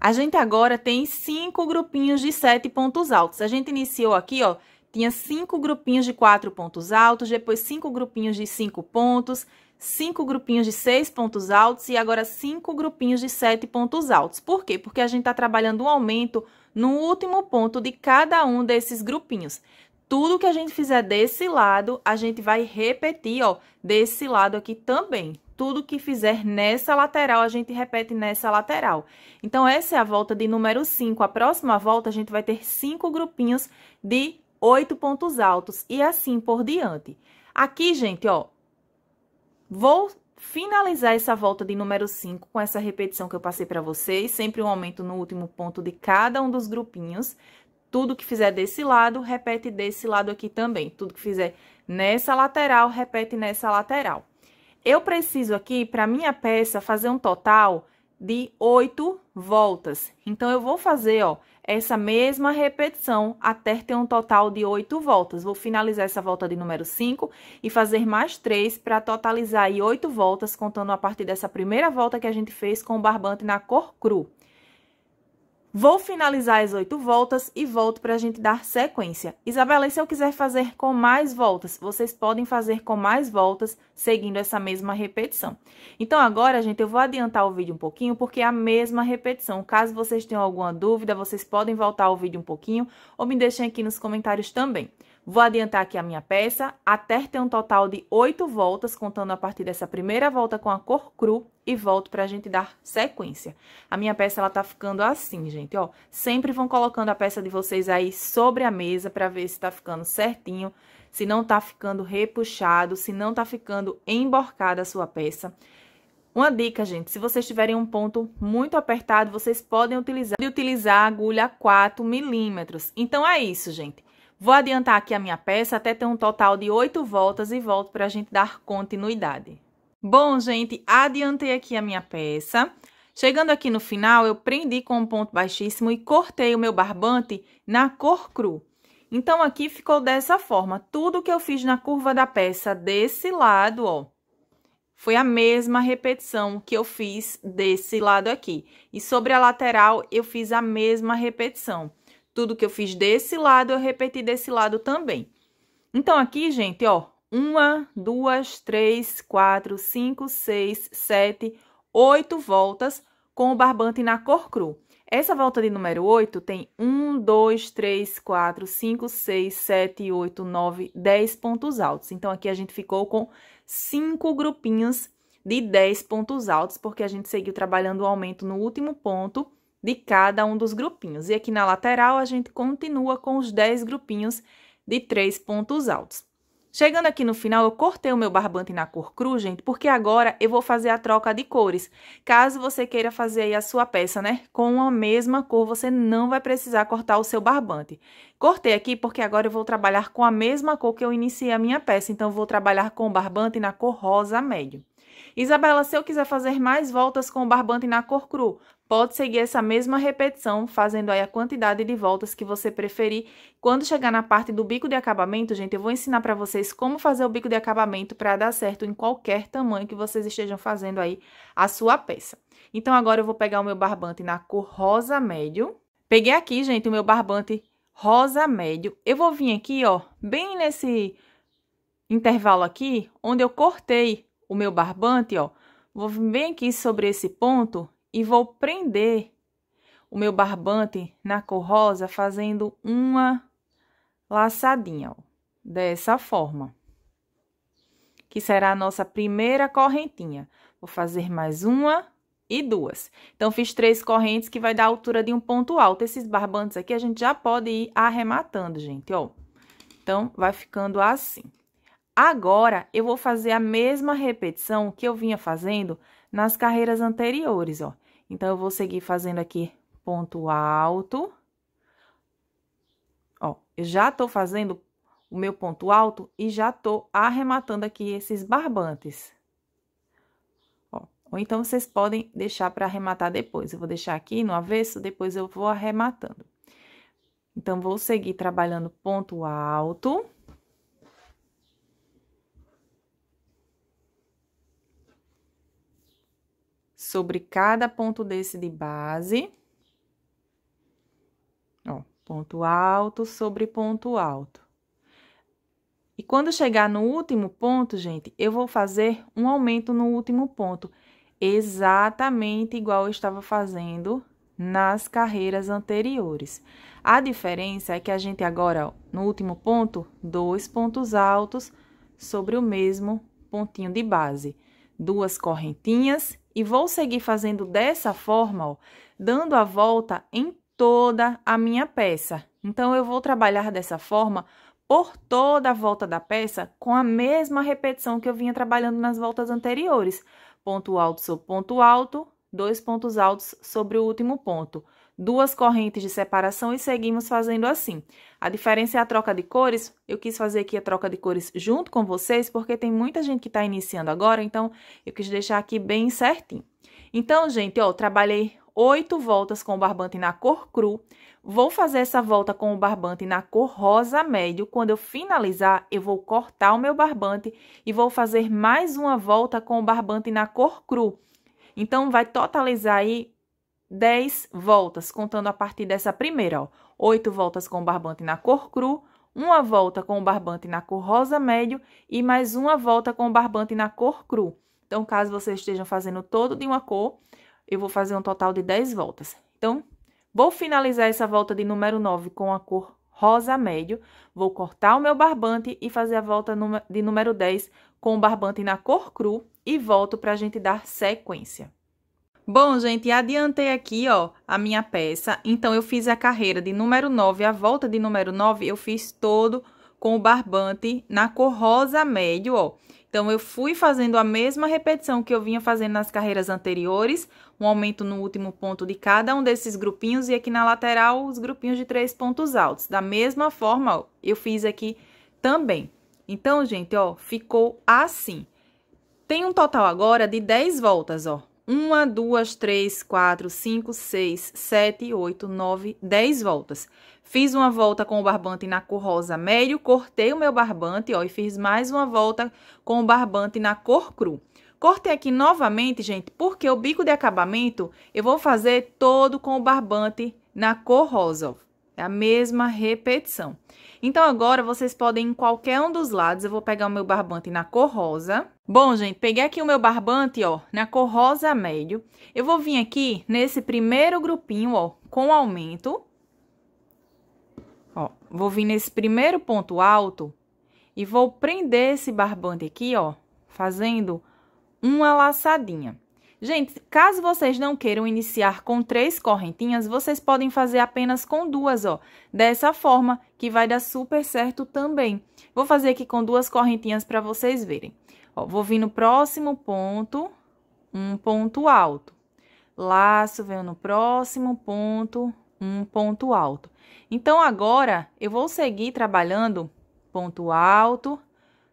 [SPEAKER 1] a gente agora tem cinco grupinhos de sete pontos altos. A gente iniciou aqui, ó, tinha cinco grupinhos de quatro pontos altos, depois cinco grupinhos de cinco pontos, cinco grupinhos de seis pontos altos e agora cinco grupinhos de sete pontos altos. Por quê? Porque a gente está trabalhando um aumento no último ponto de cada um desses grupinhos. Tudo que a gente fizer desse lado, a gente vai repetir, ó, desse lado aqui também tudo que fizer nessa lateral, a gente repete nessa lateral. Então, essa é a volta de número 5. A próxima volta, a gente vai ter cinco grupinhos de oito pontos altos e assim por diante. Aqui, gente, ó, vou finalizar essa volta de número 5 com essa repetição que eu passei para vocês, sempre um aumento no último ponto de cada um dos grupinhos. Tudo que fizer desse lado, repete desse lado aqui também. Tudo que fizer nessa lateral, repete nessa lateral. Eu preciso aqui, para minha peça, fazer um total de oito voltas. Então, eu vou fazer, ó, essa mesma repetição até ter um total de oito voltas. Vou finalizar essa volta de número 5 e fazer mais três para totalizar aí oito voltas, contando a partir dessa primeira volta que a gente fez com o barbante na cor cru. Vou finalizar as oito voltas e volto para a gente dar sequência. Isabela, e se eu quiser fazer com mais voltas? Vocês podem fazer com mais voltas, seguindo essa mesma repetição. Então, agora, gente, eu vou adiantar o vídeo um pouquinho, porque é a mesma repetição. Caso vocês tenham alguma dúvida, vocês podem voltar o vídeo um pouquinho, ou me deixem aqui nos comentários também. Vou adiantar aqui a minha peça. até ter um total de oito voltas, contando a partir dessa primeira volta com a cor cru e volto pra gente dar sequência. A minha peça, ela tá ficando assim, gente, ó. Sempre vão colocando a peça de vocês aí sobre a mesa pra ver se tá ficando certinho, se não tá ficando repuxado, se não tá ficando emborcada a sua peça. Uma dica, gente, se vocês tiverem um ponto muito apertado, vocês podem utilizar, utilizar agulha 4 milímetros. Então, é isso, gente. Vou adiantar aqui a minha peça até ter um total de oito voltas e volto para a gente dar continuidade. Bom, gente, adiantei aqui a minha peça. Chegando aqui no final, eu prendi com um ponto baixíssimo e cortei o meu barbante na cor cru. Então, aqui ficou dessa forma. Tudo que eu fiz na curva da peça desse lado, ó, foi a mesma repetição que eu fiz desse lado aqui. E sobre a lateral, eu fiz a mesma repetição. Tudo que eu fiz desse lado, eu repeti desse lado também. Então, aqui, gente, ó, uma, duas, três, quatro, cinco, seis, sete, oito voltas com o barbante na cor cru. Essa volta de número 8 tem 1, 2, 3, 4, 5, 6, 7, 8, 9, 10 pontos altos. Então, aqui a gente ficou com 5 grupinhos de 10 pontos altos, porque a gente seguiu trabalhando o aumento no último ponto de cada um dos grupinhos. E aqui na lateral, a gente continua com os 10 grupinhos de três pontos altos. Chegando aqui no final, eu cortei o meu barbante na cor cru, gente, porque agora eu vou fazer a troca de cores. Caso você queira fazer aí a sua peça, né, com a mesma cor, você não vai precisar cortar o seu barbante. Cortei aqui porque agora eu vou trabalhar com a mesma cor que eu iniciei a minha peça, então vou trabalhar com o barbante na cor rosa médio. Isabela, se eu quiser fazer mais voltas com o barbante na cor cru, pode seguir essa mesma repetição, fazendo aí a quantidade de voltas que você preferir. Quando chegar na parte do bico de acabamento, gente, eu vou ensinar para vocês como fazer o bico de acabamento para dar certo em qualquer tamanho que vocês estejam fazendo aí a sua peça. Então, agora eu vou pegar o meu barbante na cor rosa médio. Peguei aqui, gente, o meu barbante rosa médio. Eu vou vir aqui, ó, bem nesse intervalo aqui, onde eu cortei o meu barbante, ó. Vou vir bem aqui sobre esse ponto e vou prender o meu barbante na cor rosa fazendo uma laçadinha, ó, dessa forma. Que será a nossa primeira correntinha. Vou fazer mais uma e duas. Então, fiz três correntes que vai dar a altura de um ponto alto. Esses barbantes aqui a gente já pode ir arrematando, gente, ó. Então, vai ficando assim. Agora, eu vou fazer a mesma repetição que eu vinha fazendo nas carreiras anteriores, ó. Então, eu vou seguir fazendo aqui ponto alto. Ó, eu já tô fazendo o meu ponto alto e já tô arrematando aqui esses barbantes. Ó, ou então, vocês podem deixar para arrematar depois. Eu vou deixar aqui no avesso, depois eu vou arrematando. Então, vou seguir trabalhando ponto alto. sobre cada ponto desse de base. Ó, ponto alto sobre ponto alto. E quando chegar no último ponto, gente, eu vou fazer um aumento no último ponto, exatamente igual eu estava fazendo nas carreiras anteriores. A diferença é que a gente agora, no último ponto, dois pontos altos sobre o mesmo pontinho de base. Duas correntinhas e vou seguir fazendo dessa forma, ó, dando a volta em toda a minha peça. Então, eu vou trabalhar dessa forma por toda a volta da peça com a mesma repetição que eu vinha trabalhando nas voltas anteriores. Ponto alto sobre ponto alto, dois pontos altos sobre o último ponto duas correntes de separação e seguimos fazendo assim. A diferença é a troca de cores. Eu quis fazer aqui a troca de cores junto com vocês, porque tem muita gente que está iniciando agora, então eu quis deixar aqui bem certinho. Então, gente, ó, trabalhei oito voltas com o barbante na cor cru. Vou fazer essa volta com o barbante na cor rosa médio. Quando eu finalizar, eu vou cortar o meu barbante e vou fazer mais uma volta com o barbante na cor cru. Então, vai totalizar aí 10 voltas, contando a partir dessa primeira, ó. 8 voltas com o barbante na cor cru, uma volta com o barbante na cor rosa médio e mais uma volta com o barbante na cor cru. Então, caso vocês estejam fazendo todo de uma cor, eu vou fazer um total de 10 voltas. Então, vou finalizar essa volta de número 9 com a cor rosa médio, vou cortar o meu barbante e fazer a volta de número 10 com o barbante na cor cru e volto para a gente dar sequência. Bom, gente, adiantei aqui, ó, a minha peça. Então, eu fiz a carreira de número 9, a volta de número 9, eu fiz todo com o barbante na cor rosa médio, ó. Então, eu fui fazendo a mesma repetição que eu vinha fazendo nas carreiras anteriores, um aumento no último ponto de cada um desses grupinhos e aqui na lateral os grupinhos de três pontos altos. Da mesma forma, ó, eu fiz aqui também. Então, gente, ó, ficou assim. Tem um total agora de 10 voltas, ó uma, duas, três, quatro, cinco, seis, sete, oito, nove, dez voltas. Fiz uma volta com o barbante na cor rosa médio, cortei o meu barbante, ó, e fiz mais uma volta com o barbante na cor cru. Cortei aqui novamente, gente, porque o bico de acabamento eu vou fazer todo com o barbante na cor rosa, ó. É a mesma repetição. Então, agora vocês podem ir em qualquer um dos lados. Eu vou pegar o meu barbante na cor rosa. Bom, gente, peguei aqui o meu barbante, ó, na cor rosa médio. Eu vou vir aqui nesse primeiro grupinho, ó, com aumento. Ó, vou vir nesse primeiro ponto alto e vou prender esse barbante aqui, ó, fazendo uma laçadinha. Gente, caso vocês não queiram iniciar com três correntinhas, vocês podem fazer apenas com duas, ó. Dessa forma, que vai dar super certo também. Vou fazer aqui com duas correntinhas para vocês verem. Ó, vou vir no próximo ponto, um ponto alto. Laço, venho no próximo ponto, um ponto alto. Então, agora, eu vou seguir trabalhando ponto alto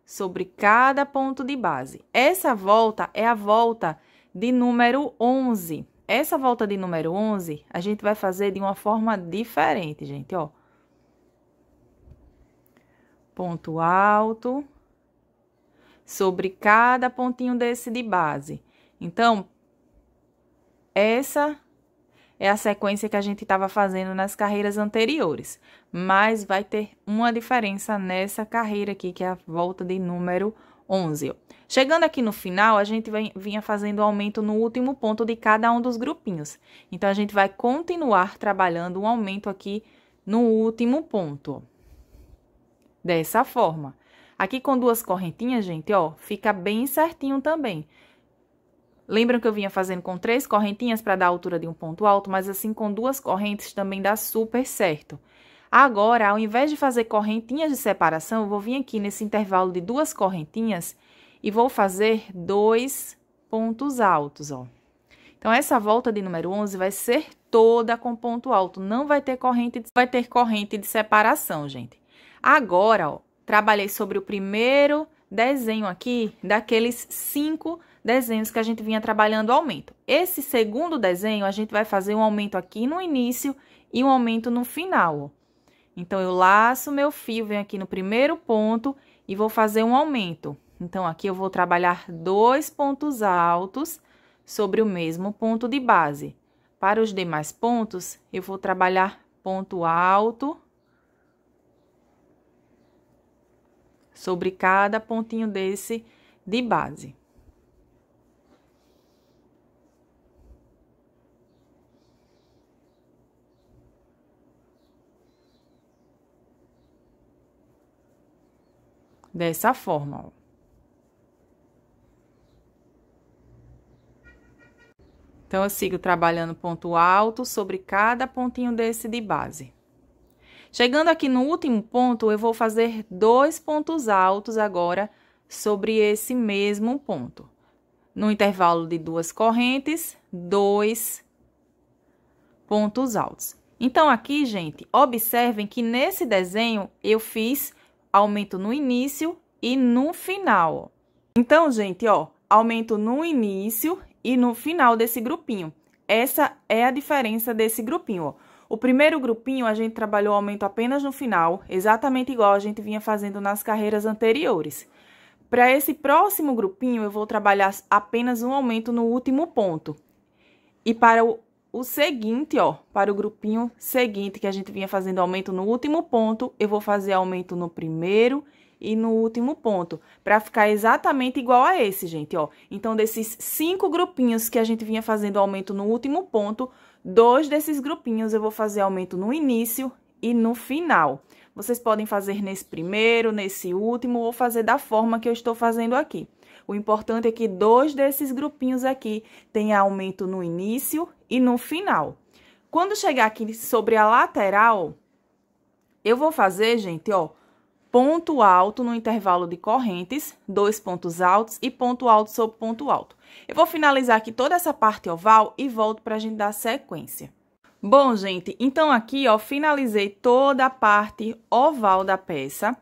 [SPEAKER 1] sobre cada ponto de base. Essa volta é a volta de número 11. Essa volta de número 11, a gente vai fazer de uma forma diferente, gente, ó. Ponto alto sobre cada pontinho desse de base. Então, essa é a sequência que a gente estava fazendo nas carreiras anteriores, mas vai ter uma diferença nessa carreira aqui, que é a volta de número 11. 11. Chegando aqui no final, a gente vem, vinha fazendo aumento no último ponto de cada um dos grupinhos. Então, a gente vai continuar trabalhando um aumento aqui no último ponto. Dessa forma. Aqui com duas correntinhas, gente, ó, fica bem certinho também. Lembram que eu vinha fazendo com três correntinhas para dar a altura de um ponto alto, mas assim com duas correntes também dá super certo. Agora, ao invés de fazer correntinhas de separação, eu vou vir aqui nesse intervalo de duas correntinhas e vou fazer dois pontos altos, ó. Então, essa volta de número 11 vai ser toda com ponto alto, não vai ter corrente, de, vai ter corrente de separação, gente. Agora, ó, trabalhei sobre o primeiro desenho aqui daqueles cinco desenhos que a gente vinha trabalhando aumento. Esse segundo desenho, a gente vai fazer um aumento aqui no início e um aumento no final, ó. Então, eu laço meu fio, venho aqui no primeiro ponto e vou fazer um aumento. Então, aqui eu vou trabalhar dois pontos altos sobre o mesmo ponto de base. Para os demais pontos, eu vou trabalhar ponto alto sobre cada pontinho desse de base. dessa forma. Ó. Então, eu sigo trabalhando ponto alto sobre cada pontinho desse de base. Chegando aqui no último ponto, eu vou fazer dois pontos altos agora sobre esse mesmo ponto. No intervalo de duas correntes, dois pontos altos. Então, aqui, gente, observem que nesse desenho eu fiz aumento no início e no final. Então, gente, ó, aumento no início e no final desse grupinho. Essa é a diferença desse grupinho, ó. O primeiro grupinho a gente trabalhou aumento apenas no final, exatamente igual a gente vinha fazendo nas carreiras anteriores. Para esse próximo grupinho, eu vou trabalhar apenas um aumento no último ponto. E para o o seguinte, ó, para o grupinho seguinte que a gente vinha fazendo aumento no último ponto, eu vou fazer aumento no primeiro e no último ponto, para ficar exatamente igual a esse, gente, ó. Então, desses cinco grupinhos que a gente vinha fazendo aumento no último ponto, dois desses grupinhos eu vou fazer aumento no início e no final. Vocês podem fazer nesse primeiro, nesse último, ou fazer da forma que eu estou fazendo aqui. O importante é que dois desses grupinhos aqui têm aumento no início e no final. Quando chegar aqui sobre a lateral, eu vou fazer, gente, ó, ponto alto no intervalo de correntes, dois pontos altos e ponto alto sobre ponto alto. Eu vou finalizar aqui toda essa parte oval e volto para a gente dar sequência. Bom, gente, então aqui, ó, finalizei toda a parte oval da peça.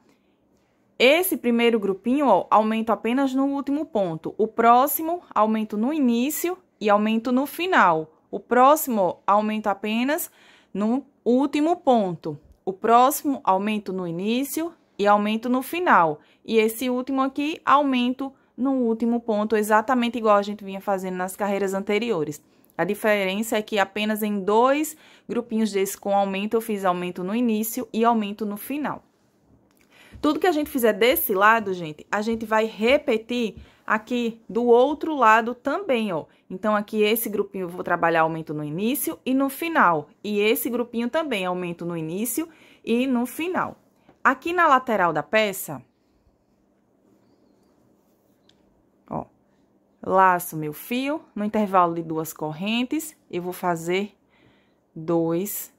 [SPEAKER 1] Esse primeiro grupinho, ó, aumento apenas no último ponto. O próximo, aumento no início e aumento no final. O próximo, ó, aumento apenas no último ponto. O próximo, aumento no início e aumento no final. E esse último aqui, aumento no último ponto, exatamente igual a gente vinha fazendo nas carreiras anteriores. A diferença é que apenas em dois grupinhos desse com aumento, eu fiz aumento no início e aumento no final. Tudo que a gente fizer desse lado, gente, a gente vai repetir aqui do outro lado também, ó. Então, aqui esse grupinho eu vou trabalhar aumento no início e no final. E esse grupinho também aumento no início e no final. Aqui na lateral da peça, ó, laço meu fio, no intervalo de duas correntes, eu vou fazer dois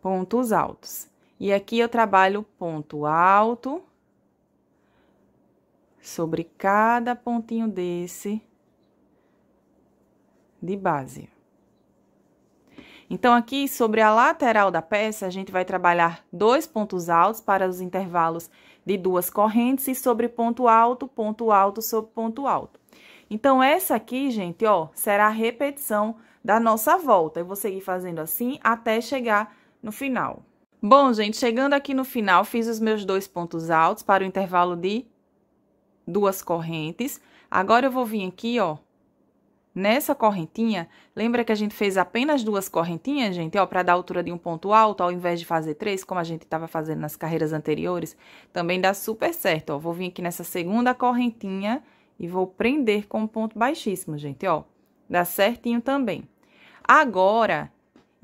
[SPEAKER 1] pontos altos. E aqui eu trabalho ponto alto sobre cada pontinho desse de base. Então, aqui sobre a lateral da peça, a gente vai trabalhar dois pontos altos para os intervalos de duas correntes e sobre ponto alto, ponto alto, sobre ponto alto. Então, essa aqui, gente, ó, será a repetição da nossa volta. Eu vou seguir fazendo assim até chegar no final. Bom, gente, chegando aqui no final, fiz os meus dois pontos altos para o intervalo de duas correntes. Agora eu vou vir aqui, ó, nessa correntinha, lembra que a gente fez apenas duas correntinhas, gente, ó, para dar altura de um ponto alto, ao invés de fazer três, como a gente estava fazendo nas carreiras anteriores, também dá super certo, ó. Vou vir aqui nessa segunda correntinha e vou prender com um ponto baixíssimo, gente, ó. Dá certinho também. Agora,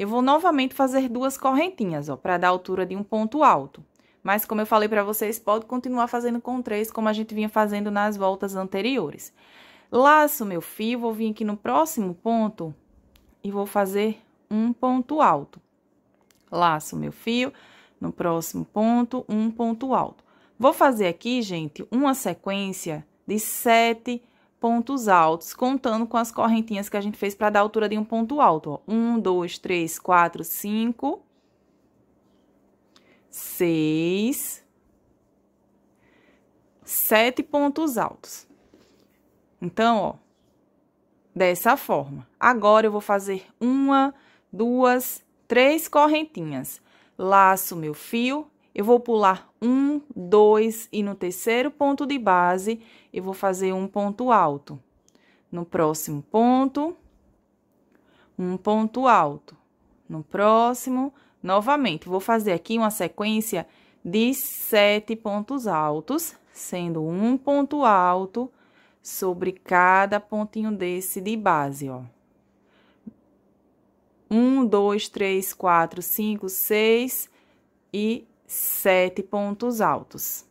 [SPEAKER 1] eu vou novamente fazer duas correntinhas, ó, para dar altura de um ponto alto. Mas, como eu falei para vocês, pode continuar fazendo com três, como a gente vinha fazendo nas voltas anteriores. Laço meu fio, vou vir aqui no próximo ponto e vou fazer um ponto alto. Laço meu fio, no próximo ponto, um ponto alto. Vou fazer aqui, gente, uma sequência de sete pontos altos, contando com as correntinhas que a gente fez para dar a altura de um ponto alto. Ó. Um, dois, três, quatro, cinco, seis, sete pontos altos. Então, ó, dessa forma. Agora, eu vou fazer uma, duas, três correntinhas. Laço meu fio, eu vou pular um, dois e no terceiro ponto de base eu vou fazer um ponto alto. No próximo ponto, um ponto alto. No próximo, novamente, vou fazer aqui uma sequência de sete pontos altos, sendo um ponto alto sobre cada pontinho desse de base, ó. Um, dois, três, quatro, cinco, seis e sete pontos altos.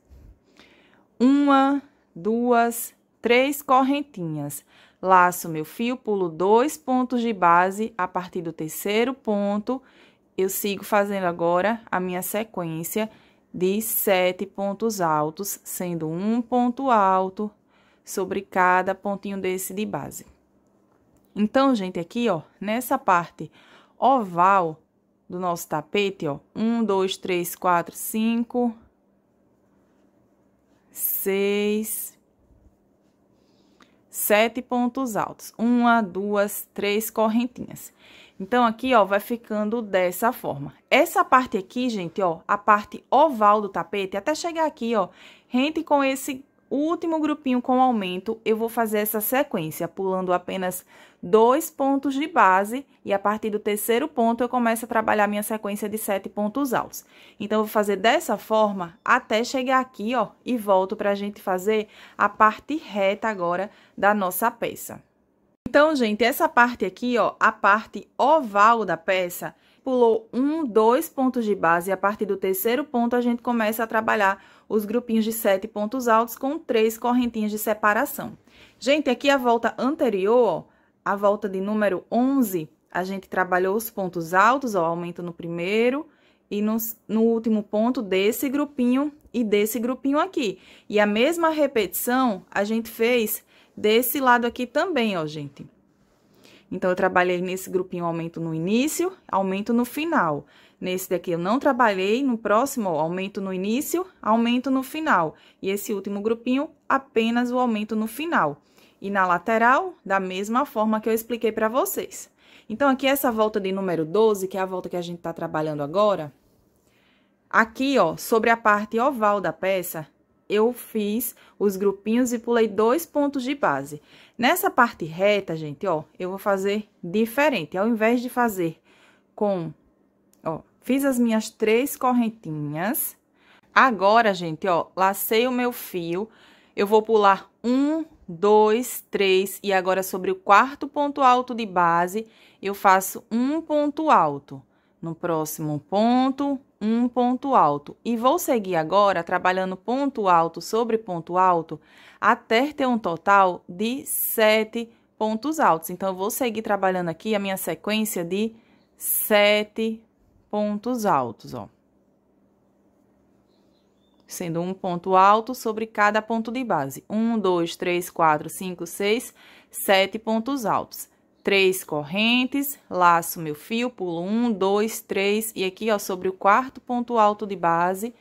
[SPEAKER 1] Uma, duas, três correntinhas. Laço meu fio, pulo dois pontos de base a partir do terceiro ponto. Eu sigo fazendo agora a minha sequência de sete pontos altos, sendo um ponto alto sobre cada pontinho desse de base. Então, gente, aqui, ó, nessa parte oval, do nosso tapete, ó. Um, dois, três, quatro, cinco, seis, sete pontos altos. Uma, duas, três correntinhas. Então, aqui, ó, vai ficando dessa forma. Essa parte aqui, gente, ó, a parte oval do tapete, até chegar aqui, ó, rente com esse o último grupinho com aumento, eu vou fazer essa sequência, pulando apenas dois pontos de base, e a partir do terceiro ponto eu começo a trabalhar minha sequência de sete pontos altos. Então, eu vou fazer dessa forma até chegar aqui, ó, e volto pra gente fazer a parte reta agora da nossa peça. Então, gente, essa parte aqui, ó, a parte oval da peça, pulou um, dois pontos de base e a partir do terceiro ponto a gente começa a trabalhar os grupinhos de sete pontos altos com três correntinhas de separação. Gente, aqui a volta anterior, ó, a volta de número 11, a gente trabalhou os pontos altos, ó, aumento no primeiro e no, no último ponto desse grupinho e desse grupinho aqui. E a mesma repetição a gente fez desse lado aqui também, ó, gente. Então, eu trabalhei nesse grupinho aumento no início, aumento no final. Nesse daqui eu não trabalhei, no próximo aumento no início, aumento no final. E esse último grupinho, apenas o aumento no final. E na lateral, da mesma forma que eu expliquei para vocês. Então, aqui essa volta de número 12, que é a volta que a gente está trabalhando agora, aqui, ó, sobre a parte oval da peça, eu fiz os grupinhos e pulei dois pontos de base. Nessa parte reta, gente, ó, eu vou fazer diferente. Ao invés de fazer com, ó, fiz as minhas três correntinhas. Agora, gente, ó, lacei o meu fio, eu vou pular um, dois, três, e agora sobre o quarto ponto alto de base, eu faço um ponto alto no próximo ponto, um ponto alto. E vou seguir agora trabalhando ponto alto sobre ponto alto até ter um total de sete pontos altos. Então, eu vou seguir trabalhando aqui a minha sequência de sete pontos altos, ó. Sendo um ponto alto sobre cada ponto de base. Um, dois, três, quatro, cinco, seis, sete pontos altos três correntes, laço meu fio, pulo um, dois, três, e aqui, ó, sobre o quarto ponto alto de base,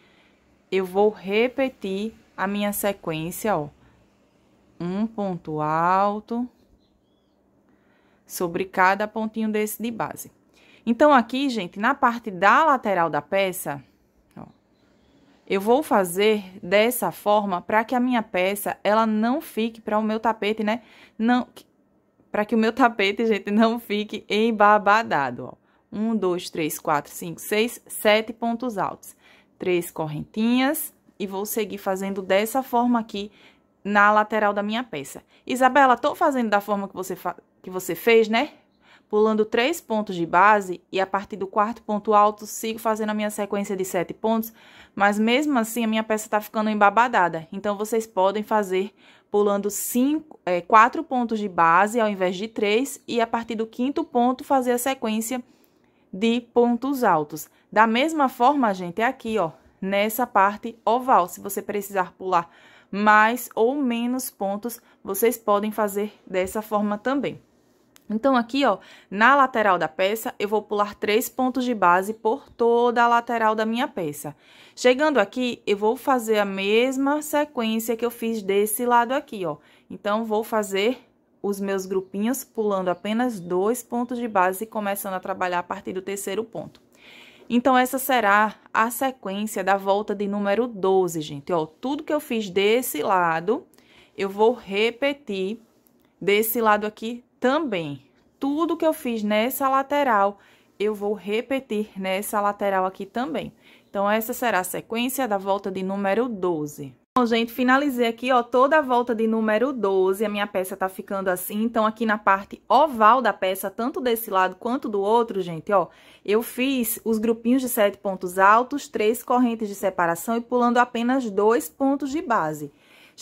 [SPEAKER 1] eu vou repetir a minha sequência, ó. Um ponto alto, sobre cada pontinho desse de base. Então, aqui, gente, na parte da lateral da peça, ó, eu vou fazer dessa forma para que a minha peça, ela não fique para o meu tapete, né? Não, para que o meu tapete, gente, não fique embabadado, ó. Um, dois, três, quatro, cinco, seis, sete pontos altos. Três correntinhas e vou seguir fazendo dessa forma aqui na lateral da minha peça. Isabela, tô fazendo da forma que você, que você fez, né? Pulando três pontos de base e a partir do quarto ponto alto sigo fazendo a minha sequência de sete pontos, mas mesmo assim a minha peça tá ficando embabadada. Então, vocês podem fazer pulando cinco, é, quatro pontos de base ao invés de três, e a partir do quinto ponto fazer a sequência de pontos altos. Da mesma forma, gente, é aqui, ó, nessa parte oval. Se você precisar pular mais ou menos pontos, vocês podem fazer dessa forma também. Então, aqui, ó, na lateral da peça, eu vou pular três pontos de base por toda a lateral da minha peça. Chegando aqui, eu vou fazer a mesma sequência que eu fiz desse lado aqui, ó. Então, vou fazer os meus grupinhos pulando apenas dois pontos de base e começando a trabalhar a partir do terceiro ponto. Então, essa será a sequência da volta de número 12, gente. Ó, tudo que eu fiz desse lado, eu vou repetir desse lado aqui também, tudo que eu fiz nessa lateral, eu vou repetir nessa lateral aqui também. Então, essa será a sequência da volta de número 12. Bom, gente, finalizei aqui, ó, toda a volta de número 12, a minha peça tá ficando assim, então aqui na parte oval da peça, tanto desse lado quanto do outro, gente, ó, eu fiz os grupinhos de sete pontos altos, três correntes de separação e pulando apenas dois pontos de base.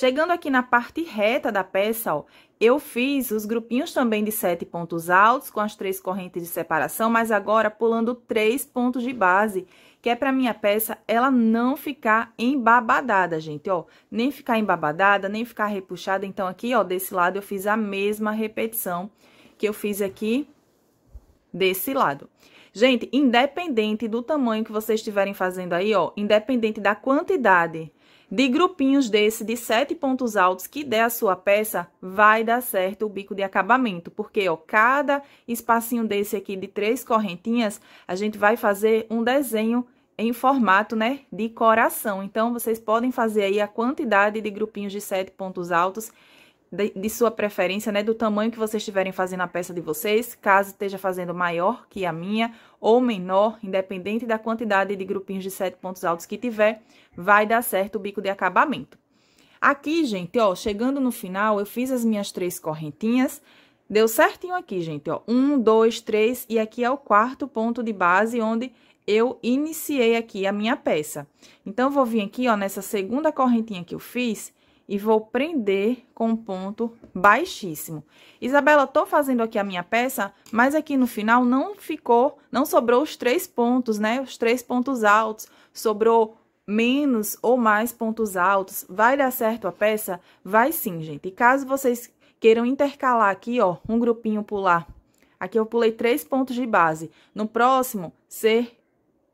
[SPEAKER 1] Chegando aqui na parte reta da peça, ó, eu fiz os grupinhos também de sete pontos altos com as três correntes de separação, mas agora pulando três pontos de base, que é para minha peça ela não ficar embabadada, gente, ó. Nem ficar embabadada, nem ficar repuxada. Então, aqui, ó, desse lado eu fiz a mesma repetição que eu fiz aqui desse lado. Gente, independente do tamanho que vocês estiverem fazendo aí, ó, independente da quantidade de grupinhos desse de sete pontos altos que der a sua peça, vai dar certo o bico de acabamento, porque ó, cada espacinho desse aqui de três correntinhas, a gente vai fazer um desenho em formato, né, de coração. Então, vocês podem fazer aí a quantidade de grupinhos de sete pontos altos de, de, sua preferência, né, do tamanho que vocês estiverem fazendo a peça de vocês, caso esteja fazendo maior que a minha ou menor, independente da quantidade de grupinhos de sete pontos altos que tiver, vai dar certo o bico de acabamento. Aqui, gente, ó, chegando no final, eu fiz as minhas três correntinhas, deu certinho aqui, gente, ó, um, dois, três, e aqui é o quarto ponto de base onde eu iniciei aqui a minha peça. Então, vou vir aqui, ó, nessa segunda correntinha que eu fiz, e vou prender com um ponto baixíssimo. Isabela, tô fazendo aqui a minha peça, mas aqui no final não ficou, não sobrou os três pontos, né? Os três pontos altos, sobrou menos ou mais pontos altos. Vai dar certo a peça? Vai sim, gente. E caso vocês queiram intercalar aqui, ó, um grupinho pular. Aqui eu pulei três pontos de base. No próximo, ser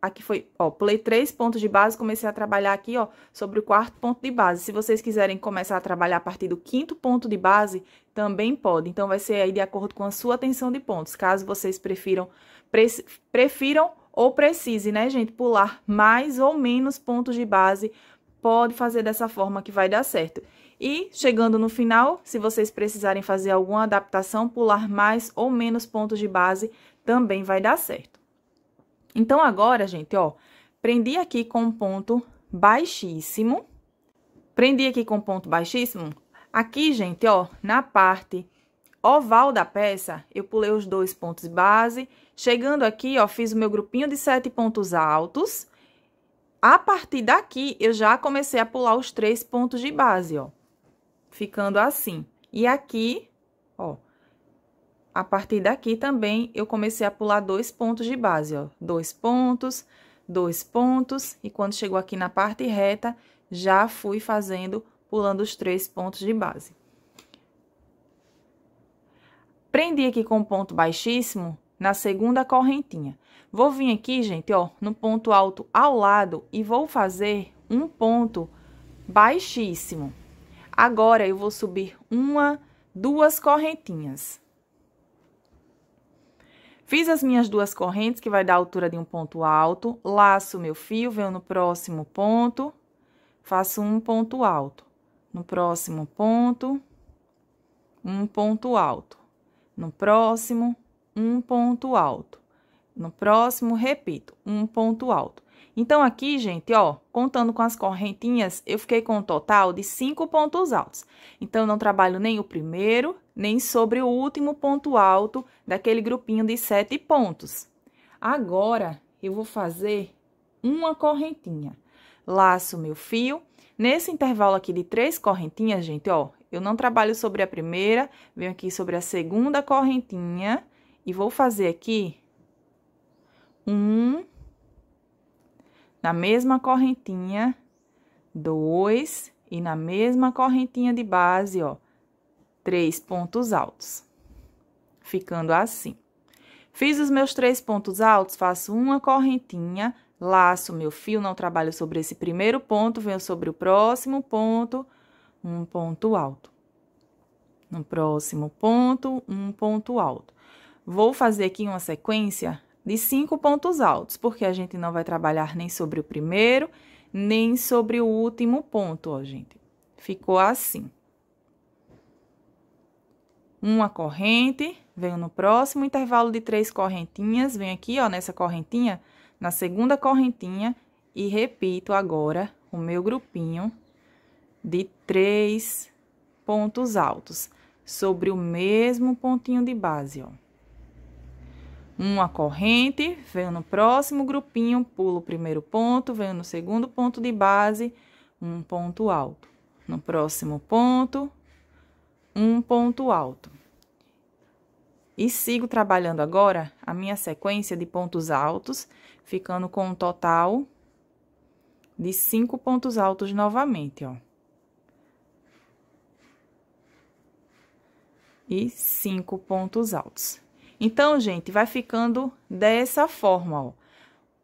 [SPEAKER 1] Aqui foi, ó, pulei três pontos de base, comecei a trabalhar aqui, ó, sobre o quarto ponto de base. Se vocês quiserem começar a trabalhar a partir do quinto ponto de base, também pode. Então, vai ser aí de acordo com a sua tensão de pontos, caso vocês prefiram, pre prefiram ou precise, né, gente, pular mais ou menos pontos de base, pode fazer dessa forma que vai dar certo. E, chegando no final, se vocês precisarem fazer alguma adaptação, pular mais ou menos pontos de base, também vai dar certo. Então, agora, gente, ó, prendi aqui com um ponto baixíssimo. Prendi aqui com um ponto baixíssimo. Aqui, gente, ó, na parte oval da peça, eu pulei os dois pontos base. Chegando aqui, ó, fiz o meu grupinho de sete pontos altos. A partir daqui, eu já comecei a pular os três pontos de base, ó. Ficando assim. E aqui, ó, a partir daqui também eu comecei a pular dois pontos de base, ó. Dois pontos, dois pontos, e quando chegou aqui na parte reta, já fui fazendo, pulando os três pontos de base. Prendi aqui com ponto baixíssimo na segunda correntinha. Vou vir aqui, gente, ó, no ponto alto ao lado e vou fazer um ponto baixíssimo. Agora, eu vou subir uma, duas correntinhas Fiz as minhas duas correntes, que vai dar a altura de um ponto alto, laço meu fio, venho no próximo ponto, faço um ponto alto. No próximo ponto, um ponto alto. No próximo, um ponto alto. No próximo, repito, um ponto alto. Então, aqui, gente, ó, contando com as correntinhas, eu fiquei com um total de cinco pontos altos. Então, eu não trabalho nem o primeiro, nem sobre o último ponto alto daquele grupinho de sete pontos. Agora, eu vou fazer uma correntinha. Laço meu fio. Nesse intervalo aqui de três correntinhas, gente, ó, eu não trabalho sobre a primeira, venho aqui sobre a segunda correntinha e vou fazer aqui um na mesma correntinha, dois e na mesma correntinha de base, ó, três pontos altos, ficando assim. Fiz os meus três pontos altos, faço uma correntinha, laço meu fio, não trabalho sobre esse primeiro ponto, venho sobre o próximo ponto, um ponto alto. No próximo ponto, um ponto alto. Vou fazer aqui uma sequência de cinco pontos altos, porque a gente não vai trabalhar nem sobre o primeiro, nem sobre o último ponto, ó, gente. Ficou assim uma corrente, venho no próximo intervalo de três correntinhas, venho aqui, ó, nessa correntinha, na segunda correntinha, e repito agora o meu grupinho de três pontos altos sobre o mesmo pontinho de base, ó. Uma corrente, venho no próximo grupinho, pulo o primeiro ponto, venho no segundo ponto de base, um ponto alto. No próximo ponto, um ponto alto. E sigo trabalhando agora a minha sequência de pontos altos, ficando com um total de cinco pontos altos novamente, ó. E cinco pontos altos. Então, gente, vai ficando dessa forma, ó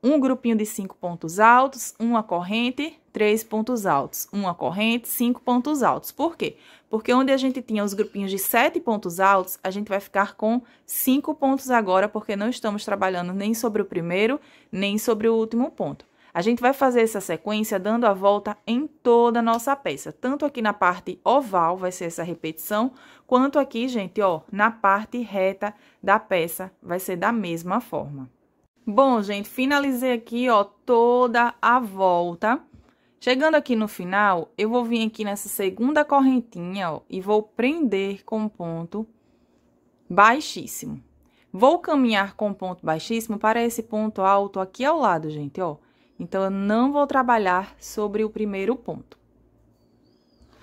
[SPEAKER 1] um grupinho de cinco pontos altos, uma corrente, três pontos altos, uma corrente, cinco pontos altos. Por quê? Porque onde a gente tinha os grupinhos de sete pontos altos, a gente vai ficar com cinco pontos agora, porque não estamos trabalhando nem sobre o primeiro, nem sobre o último ponto. A gente vai fazer essa sequência dando a volta em toda a nossa peça, tanto aqui na parte oval, vai ser essa repetição, quanto aqui, gente, ó, na parte reta da peça, vai ser da mesma forma. Bom, gente, finalizei aqui, ó, toda a volta. Chegando aqui no final, eu vou vir aqui nessa segunda correntinha, ó, e vou prender com ponto baixíssimo. Vou caminhar com ponto baixíssimo para esse ponto alto aqui ao lado, gente, ó. Então, eu não vou trabalhar sobre o primeiro ponto.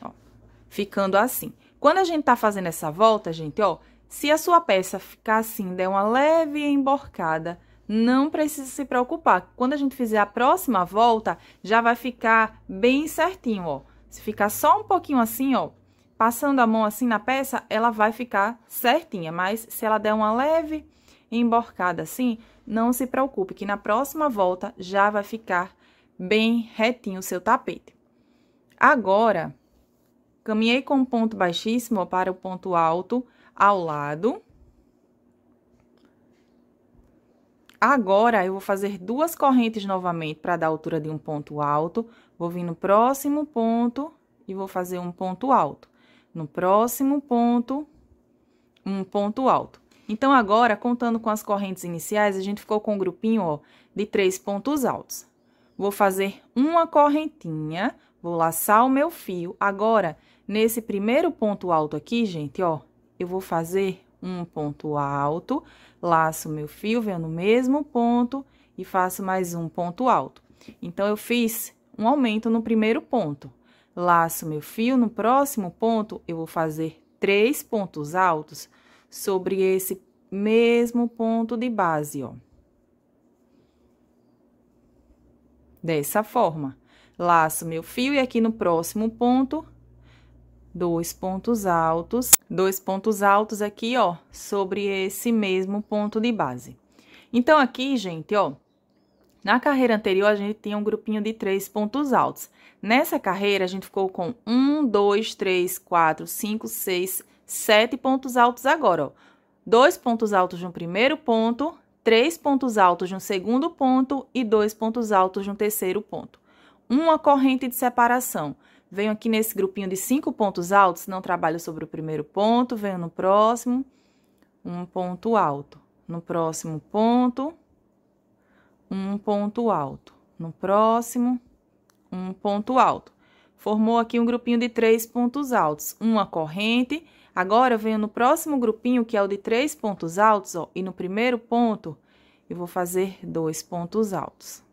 [SPEAKER 1] Ó, ficando assim. Quando a gente tá fazendo essa volta, gente, ó, se a sua peça ficar assim, der uma leve emborcada, não precisa se preocupar. Quando a gente fizer a próxima volta, já vai ficar bem certinho, ó. Se ficar só um pouquinho assim, ó, passando a mão assim na peça, ela vai ficar certinha. Mas se ela der uma leve emborcada assim, não se preocupe, que na próxima volta já vai ficar bem retinho o seu tapete. Agora, caminhei com o ponto baixíssimo para o ponto alto ao lado Agora, eu vou fazer duas correntes novamente para dar a altura de um ponto alto. Vou vir no próximo ponto e vou fazer um ponto alto. No próximo ponto, um ponto alto. Então, agora, contando com as correntes iniciais, a gente ficou com um grupinho, ó, de três pontos altos. Vou fazer uma correntinha, vou laçar o meu fio. Agora, nesse primeiro ponto alto aqui, gente, ó, eu vou fazer um ponto alto, laço meu fio, venho no mesmo ponto e faço mais um ponto alto. Então, eu fiz um aumento no primeiro ponto. Laço meu fio, no próximo ponto, eu vou fazer três pontos altos sobre esse mesmo ponto de base, ó. Dessa forma. Laço meu fio e aqui no próximo ponto, dois pontos altos dois pontos altos aqui, ó, sobre esse mesmo ponto de base. Então, aqui, gente, ó, na carreira anterior, a gente tinha um grupinho de três pontos altos. Nessa carreira, a gente ficou com um, dois, três, quatro, cinco, seis, sete pontos altos agora, ó. Dois pontos altos de um primeiro ponto, três pontos altos de um segundo ponto e dois pontos altos de um terceiro ponto. Uma corrente de separação. Venho aqui nesse grupinho de cinco pontos altos, não trabalho sobre o primeiro ponto, venho no próximo, um ponto alto. No próximo ponto, um ponto alto. No próximo, um ponto alto. Formou aqui um grupinho de três pontos altos, uma corrente. Agora, eu venho no próximo grupinho, que é o de três pontos altos, ó, e no primeiro ponto, eu vou fazer dois pontos altos.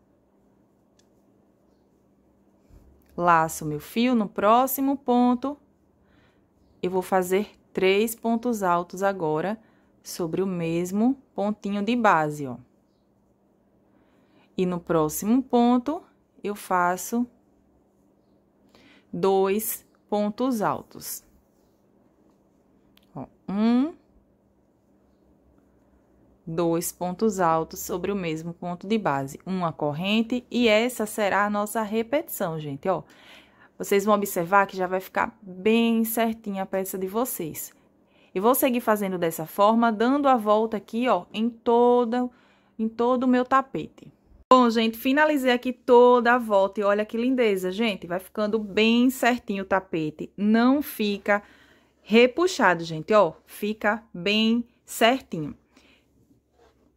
[SPEAKER 1] Laço meu fio no próximo ponto. Eu vou fazer três pontos altos agora sobre o mesmo pontinho de base, ó. E no próximo ponto, eu faço dois pontos altos. Ó, um, dois pontos altos sobre o mesmo ponto de base, uma corrente, e essa será a nossa repetição, gente, ó. Vocês vão observar que já vai ficar bem certinha a peça de vocês. E vou seguir fazendo dessa forma, dando a volta aqui, ó, em toda, em todo o meu tapete. Bom, gente, finalizei aqui toda a volta e olha que lindeza, gente. Vai ficando bem certinho o tapete. Não fica repuxado, gente, ó. Fica bem certinho.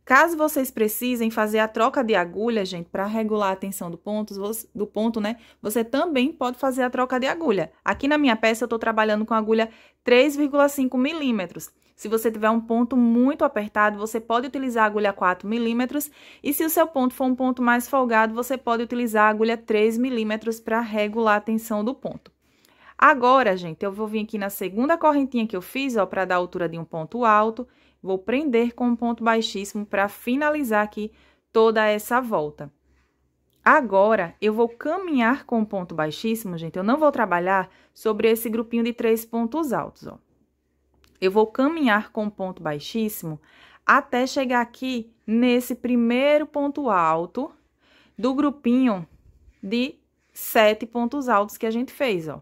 [SPEAKER 1] Caso vocês precisem fazer a troca de agulha, gente, para regular a tensão do ponto, do ponto, né? Você também pode fazer a troca de agulha. Aqui na minha peça eu estou trabalhando com agulha 3,5 milímetros. Se você tiver um ponto muito apertado, você pode utilizar a agulha 4 milímetros. E se o seu ponto for um ponto mais folgado, você pode utilizar a agulha 3 milímetros para regular a tensão do ponto. Agora, gente, eu vou vir aqui na segunda correntinha que eu fiz, ó, para dar a altura de um ponto alto. Vou prender com um ponto baixíssimo para finalizar aqui toda essa volta. Agora, eu vou caminhar com um ponto baixíssimo, gente. Eu não vou trabalhar sobre esse grupinho de três pontos altos, ó. Eu vou caminhar com um ponto baixíssimo até chegar aqui nesse primeiro ponto alto do grupinho de sete pontos altos que a gente fez, ó.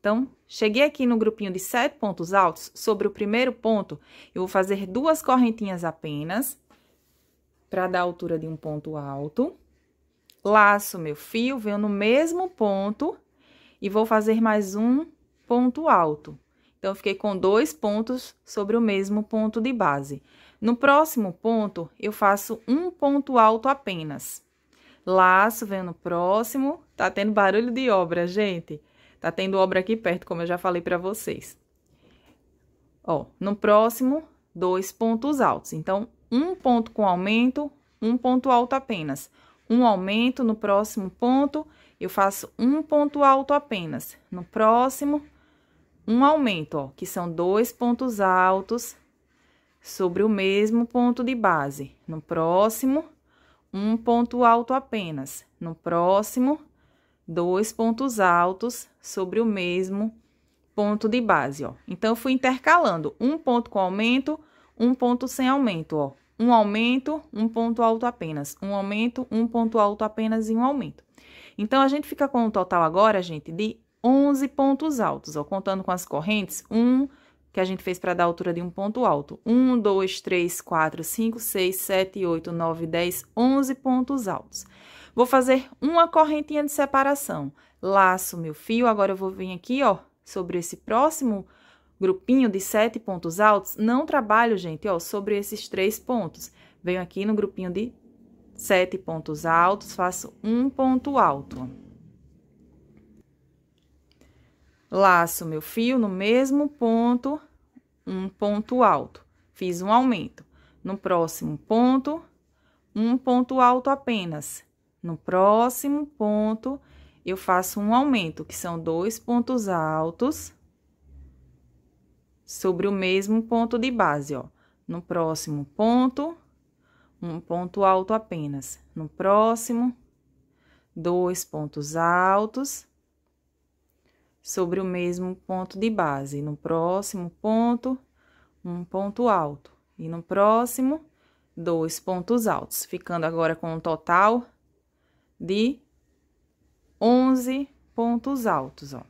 [SPEAKER 1] Então, cheguei aqui no grupinho de sete pontos altos, sobre o primeiro ponto, eu vou fazer duas correntinhas apenas, para dar a altura de um ponto alto. Laço meu fio, venho no mesmo ponto e vou fazer mais um ponto alto. Então, fiquei com dois pontos sobre o mesmo ponto de base. No próximo ponto, eu faço um ponto alto apenas. Laço, venho no próximo, tá tendo barulho de obra, gente. Tá tendo obra aqui perto, como eu já falei para vocês. Ó, no próximo, dois pontos altos. Então, um ponto com aumento, um ponto alto apenas. Um aumento no próximo ponto, eu faço um ponto alto apenas. No próximo, um aumento, ó, que são dois pontos altos sobre o mesmo ponto de base. No próximo, um ponto alto apenas. No próximo, dois pontos altos sobre o mesmo ponto de base, ó. Então, eu fui intercalando um ponto com aumento, um ponto sem aumento, ó. Um aumento, um ponto alto apenas. Um aumento, um ponto alto apenas e um aumento. Então, a gente fica com um total agora, gente, de 11 pontos altos, ó. Contando com as correntes, um que a gente fez para dar a altura de um ponto alto. um dois três quatro cinco seis sete oito nove dez onze pontos altos. Vou fazer uma correntinha de separação. Laço meu fio, agora eu vou vir aqui, ó, sobre esse próximo grupinho de sete pontos altos. Não trabalho, gente, ó, sobre esses três pontos. Venho aqui no grupinho de sete pontos altos, faço um ponto alto. Laço meu fio no mesmo ponto, um ponto alto. Fiz um aumento. No próximo ponto, um ponto alto apenas. No próximo ponto, eu faço um aumento, que são dois pontos altos sobre o mesmo ponto de base, ó. No próximo ponto, um ponto alto apenas. No próximo, dois pontos altos sobre o mesmo ponto de base. No próximo ponto, um ponto alto. E no próximo, dois pontos altos. Ficando agora com um total de 11 pontos altos, ó.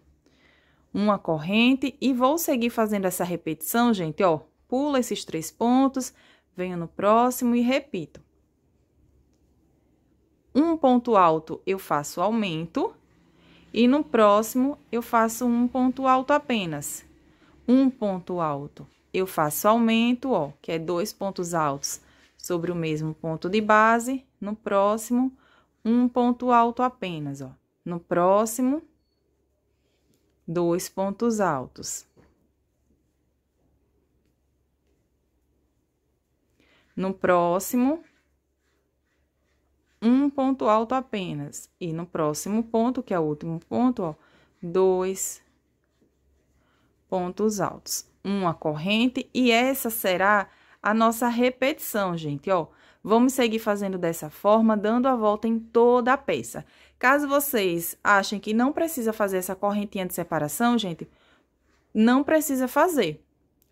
[SPEAKER 1] Uma corrente e vou seguir fazendo essa repetição, gente, ó. Pula esses três pontos, venho no próximo e repito. Um ponto alto eu faço aumento e no próximo eu faço um ponto alto apenas. Um ponto alto eu faço aumento, ó, que é dois pontos altos sobre o mesmo ponto de base. No próximo, um ponto alto apenas, ó. No próximo, dois pontos altos. No próximo, um ponto alto apenas. E no próximo ponto, que é o último ponto, ó, dois pontos altos. Uma corrente, e essa será a nossa repetição, gente, ó Vamos seguir fazendo dessa forma, dando a volta em toda a peça. Caso vocês achem que não precisa fazer essa correntinha de separação, gente, não precisa fazer.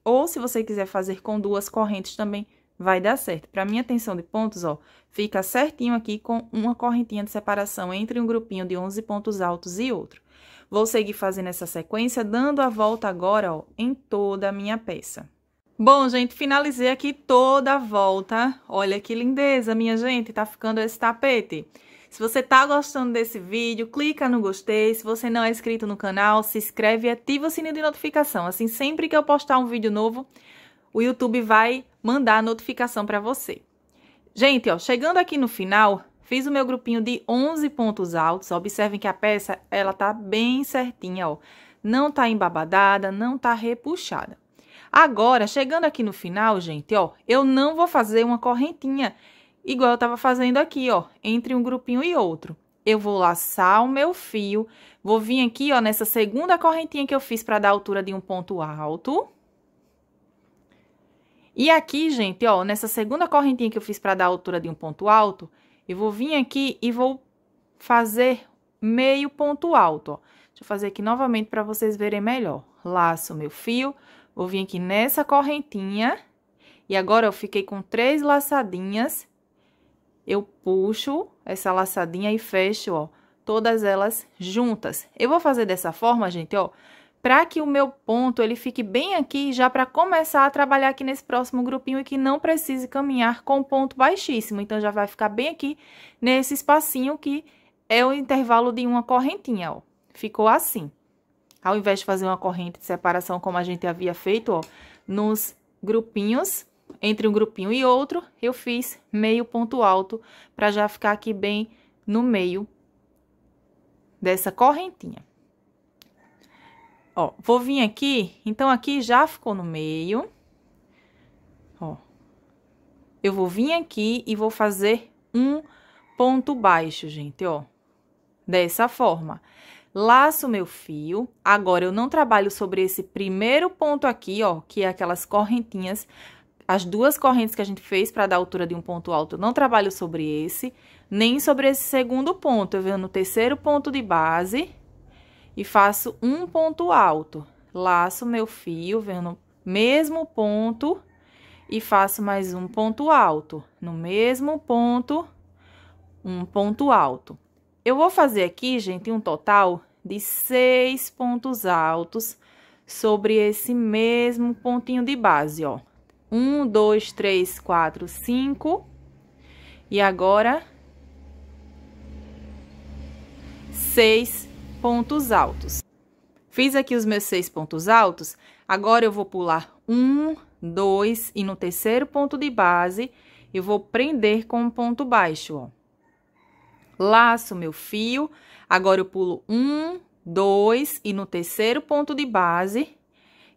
[SPEAKER 1] Ou se você quiser fazer com duas correntes também, vai dar certo. Para minha tensão de pontos, ó, fica certinho aqui com uma correntinha de separação entre um grupinho de 11 pontos altos e outro. Vou seguir fazendo essa sequência, dando a volta agora, ó, em toda a minha peça. Bom, gente, finalizei aqui toda a volta. Olha que lindeza, minha gente, tá ficando esse tapete. Se você tá gostando desse vídeo, clica no gostei. Se você não é inscrito no canal, se inscreve e ativa o sininho de notificação. Assim, sempre que eu postar um vídeo novo, o YouTube vai mandar a notificação para você. Gente, ó, chegando aqui no final, fiz o meu grupinho de 11 pontos altos. Observem que a peça, ela tá bem certinha, ó. Não tá embabadada, não tá repuxada. Agora, chegando aqui no final, gente, ó, eu não vou fazer uma correntinha, igual eu tava fazendo aqui, ó, entre um grupinho e outro. Eu vou laçar o meu fio, vou vir aqui, ó, nessa segunda correntinha que eu fiz para dar a altura de um ponto alto. E aqui, gente, ó, nessa segunda correntinha que eu fiz para dar a altura de um ponto alto, eu vou vir aqui e vou fazer meio ponto alto, ó. Deixa eu fazer aqui novamente para vocês verem melhor. Laço o meu fio, Vou vir aqui nessa correntinha. E agora, eu fiquei com três laçadinhas. Eu puxo essa laçadinha e fecho, ó, todas elas juntas. Eu vou fazer dessa forma, gente, ó, para que o meu ponto ele fique bem aqui já para começar a trabalhar aqui nesse próximo grupinho e que não precise caminhar com ponto baixíssimo. Então, já vai ficar bem aqui nesse espacinho que é o intervalo de uma correntinha, ó. Ficou assim. Ao invés de fazer uma corrente de separação como a gente havia feito, ó, nos grupinhos, entre um grupinho e outro, eu fiz meio ponto alto para já ficar aqui bem no meio dessa correntinha. Ó, vou vir aqui, então aqui já ficou no meio. Ó. Eu vou vir aqui e vou fazer um ponto baixo, gente, ó. Dessa forma laço meu fio. Agora, eu não trabalho sobre esse primeiro ponto aqui, ó, que é aquelas correntinhas, as duas correntes que a gente fez para dar altura de um ponto alto, eu não trabalho sobre esse, nem sobre esse segundo ponto. Eu venho no terceiro ponto de base e faço um ponto alto. Laço meu fio, venho no mesmo ponto e faço mais um ponto alto. No mesmo ponto, um ponto alto. Eu vou fazer aqui, gente, um total de seis pontos altos sobre esse mesmo pontinho de base, ó. Um, dois, três, quatro, cinco. E agora, seis pontos altos. Fiz aqui os meus seis pontos altos, agora eu vou pular um, dois, e no terceiro ponto de base, eu vou prender com um ponto baixo, ó laço meu fio. Agora eu pulo um, dois e no terceiro ponto de base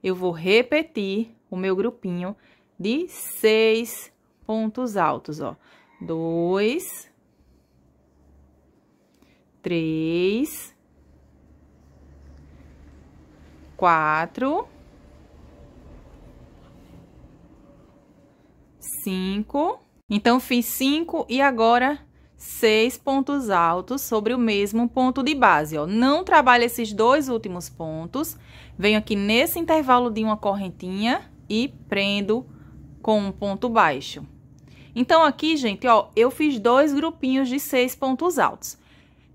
[SPEAKER 1] eu vou repetir o meu grupinho de seis pontos altos, ó. Dois, três, quatro, cinco. Então, fiz cinco e agora seis pontos altos sobre o mesmo ponto de base. Ó. Não trabalha esses dois últimos pontos. Venho aqui nesse intervalo de uma correntinha e prendo com um ponto baixo. Então, aqui, gente, ó, eu fiz dois grupinhos de seis pontos altos.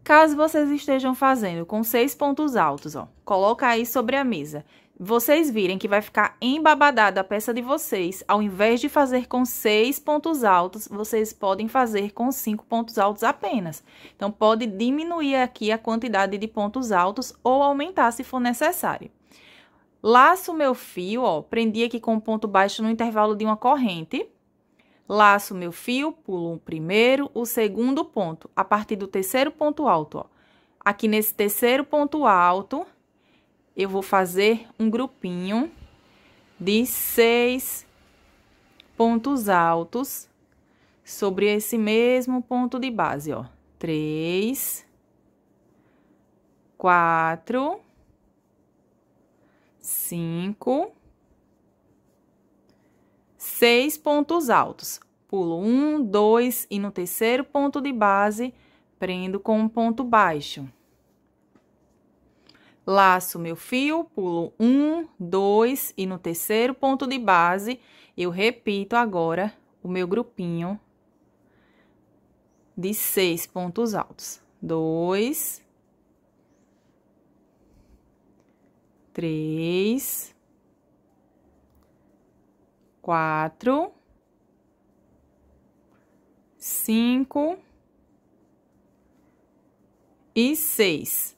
[SPEAKER 1] Caso vocês estejam fazendo com seis pontos altos, ó, coloca aí sobre a mesa vocês virem que vai ficar embabadada a peça de vocês, ao invés de fazer com seis pontos altos, vocês podem fazer com cinco pontos altos apenas. Então, pode diminuir aqui a quantidade de pontos altos ou aumentar se for necessário. Laço meu fio, ó, prendi aqui com um ponto baixo no intervalo de uma corrente. Laço meu fio, pulo o primeiro, o segundo ponto, a partir do terceiro ponto alto, ó. Aqui nesse terceiro ponto alto, eu vou fazer um grupinho de seis pontos altos sobre esse mesmo ponto de base, ó. Três, quatro, cinco, seis pontos altos. Pulo um, dois e no terceiro ponto de base prendo com um ponto baixo laço meu fio, pulo um, dois e no terceiro ponto de base eu repito agora o meu grupinho de seis pontos altos. Dois, três, quatro, cinco e seis.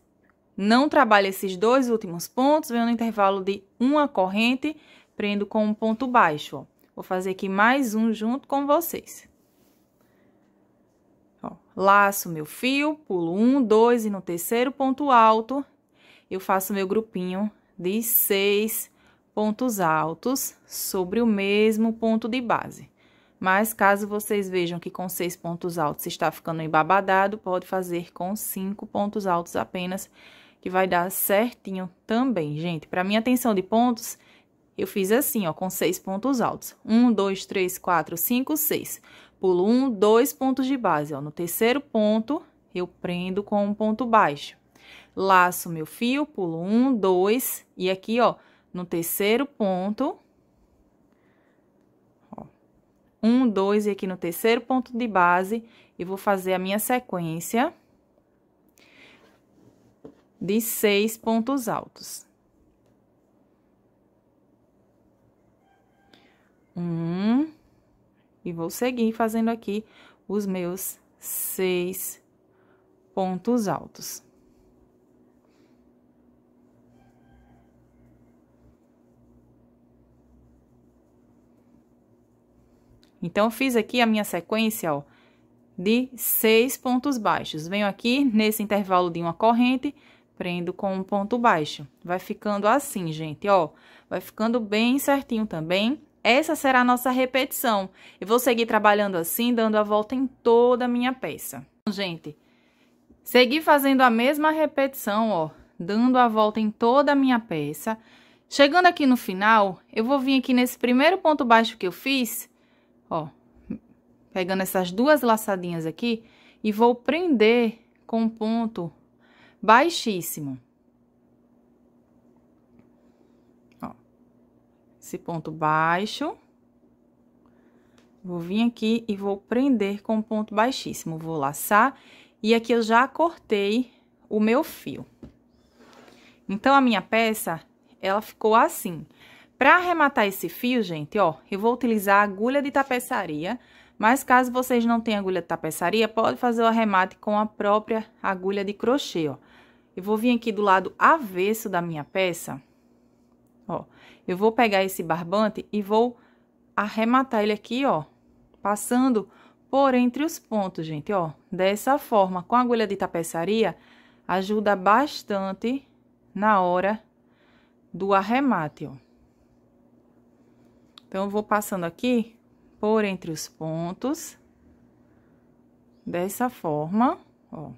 [SPEAKER 1] Não trabalho esses dois últimos pontos, venho no intervalo de uma corrente, prendo com um ponto baixo, ó. Vou fazer aqui mais um junto com vocês. Ó, laço meu fio, pulo um, dois, e no terceiro ponto alto, eu faço meu grupinho de seis pontos altos sobre o mesmo ponto de base. Mas, caso vocês vejam que com seis pontos altos está ficando embabadado, pode fazer com cinco pontos altos apenas, que vai dar certinho também, gente. Para minha tensão de pontos, eu fiz assim, ó, com seis pontos altos. Um, dois, três, quatro, cinco, seis. Pulo um, dois pontos de base, ó. No terceiro ponto, eu prendo com um ponto baixo. Laço meu fio, pulo um, dois, e aqui, ó, no terceiro ponto, um, dois, e aqui no terceiro ponto de base, eu vou fazer a minha sequência de seis pontos altos. Um, e vou seguir fazendo aqui os meus seis pontos altos. Então, fiz aqui a minha sequência, ó, de seis pontos baixos. Venho aqui nesse intervalo de uma corrente, prendo com um ponto baixo. Vai ficando assim, gente, ó. Vai ficando bem certinho também. Essa será a nossa repetição. Eu vou seguir trabalhando assim, dando a volta em toda a minha peça. Então, gente, segui fazendo a mesma repetição, ó. Dando a volta em toda a minha peça. Chegando aqui no final, eu vou vir aqui nesse primeiro ponto baixo que eu fiz, ó, pegando essas duas laçadinhas aqui, e vou prender com um ponto baixíssimo. Ó, esse ponto baixo. Vou vir aqui e vou prender com ponto baixíssimo. Vou laçar e aqui eu já cortei o meu fio. Então, a minha peça, ela ficou assim. Para arrematar esse fio, gente, ó, eu vou utilizar agulha de tapeçaria, mas caso vocês não tenham agulha de tapeçaria, pode fazer o arremate com a própria agulha de crochê, ó eu vou vir aqui do lado avesso da minha peça, ó. Eu vou pegar esse barbante e vou arrematar ele aqui, ó, passando por entre os pontos, gente, ó. Dessa forma, com a agulha de tapeçaria, ajuda bastante na hora do arremate, ó. Então, eu vou passando aqui por entre os pontos, dessa forma, ó.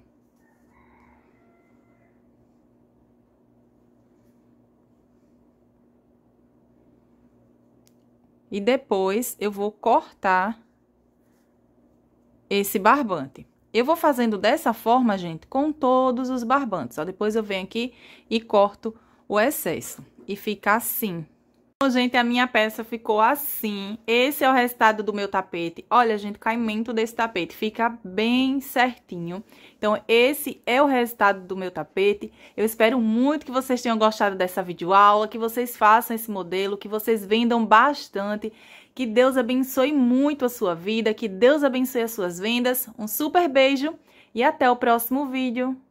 [SPEAKER 1] E depois, eu vou cortar esse barbante. Eu vou fazendo dessa forma, gente, com todos os barbantes. Ó, depois eu venho aqui e corto o excesso. E fica assim gente, a minha peça ficou assim. Esse é o resultado do meu tapete. Olha, gente, o caimento desse tapete fica bem certinho. Então, esse é o resultado do meu tapete. Eu espero muito que vocês tenham gostado dessa videoaula, que vocês façam esse modelo, que vocês vendam bastante. Que Deus abençoe muito a sua vida, que Deus abençoe as suas vendas. Um super beijo e até o próximo vídeo.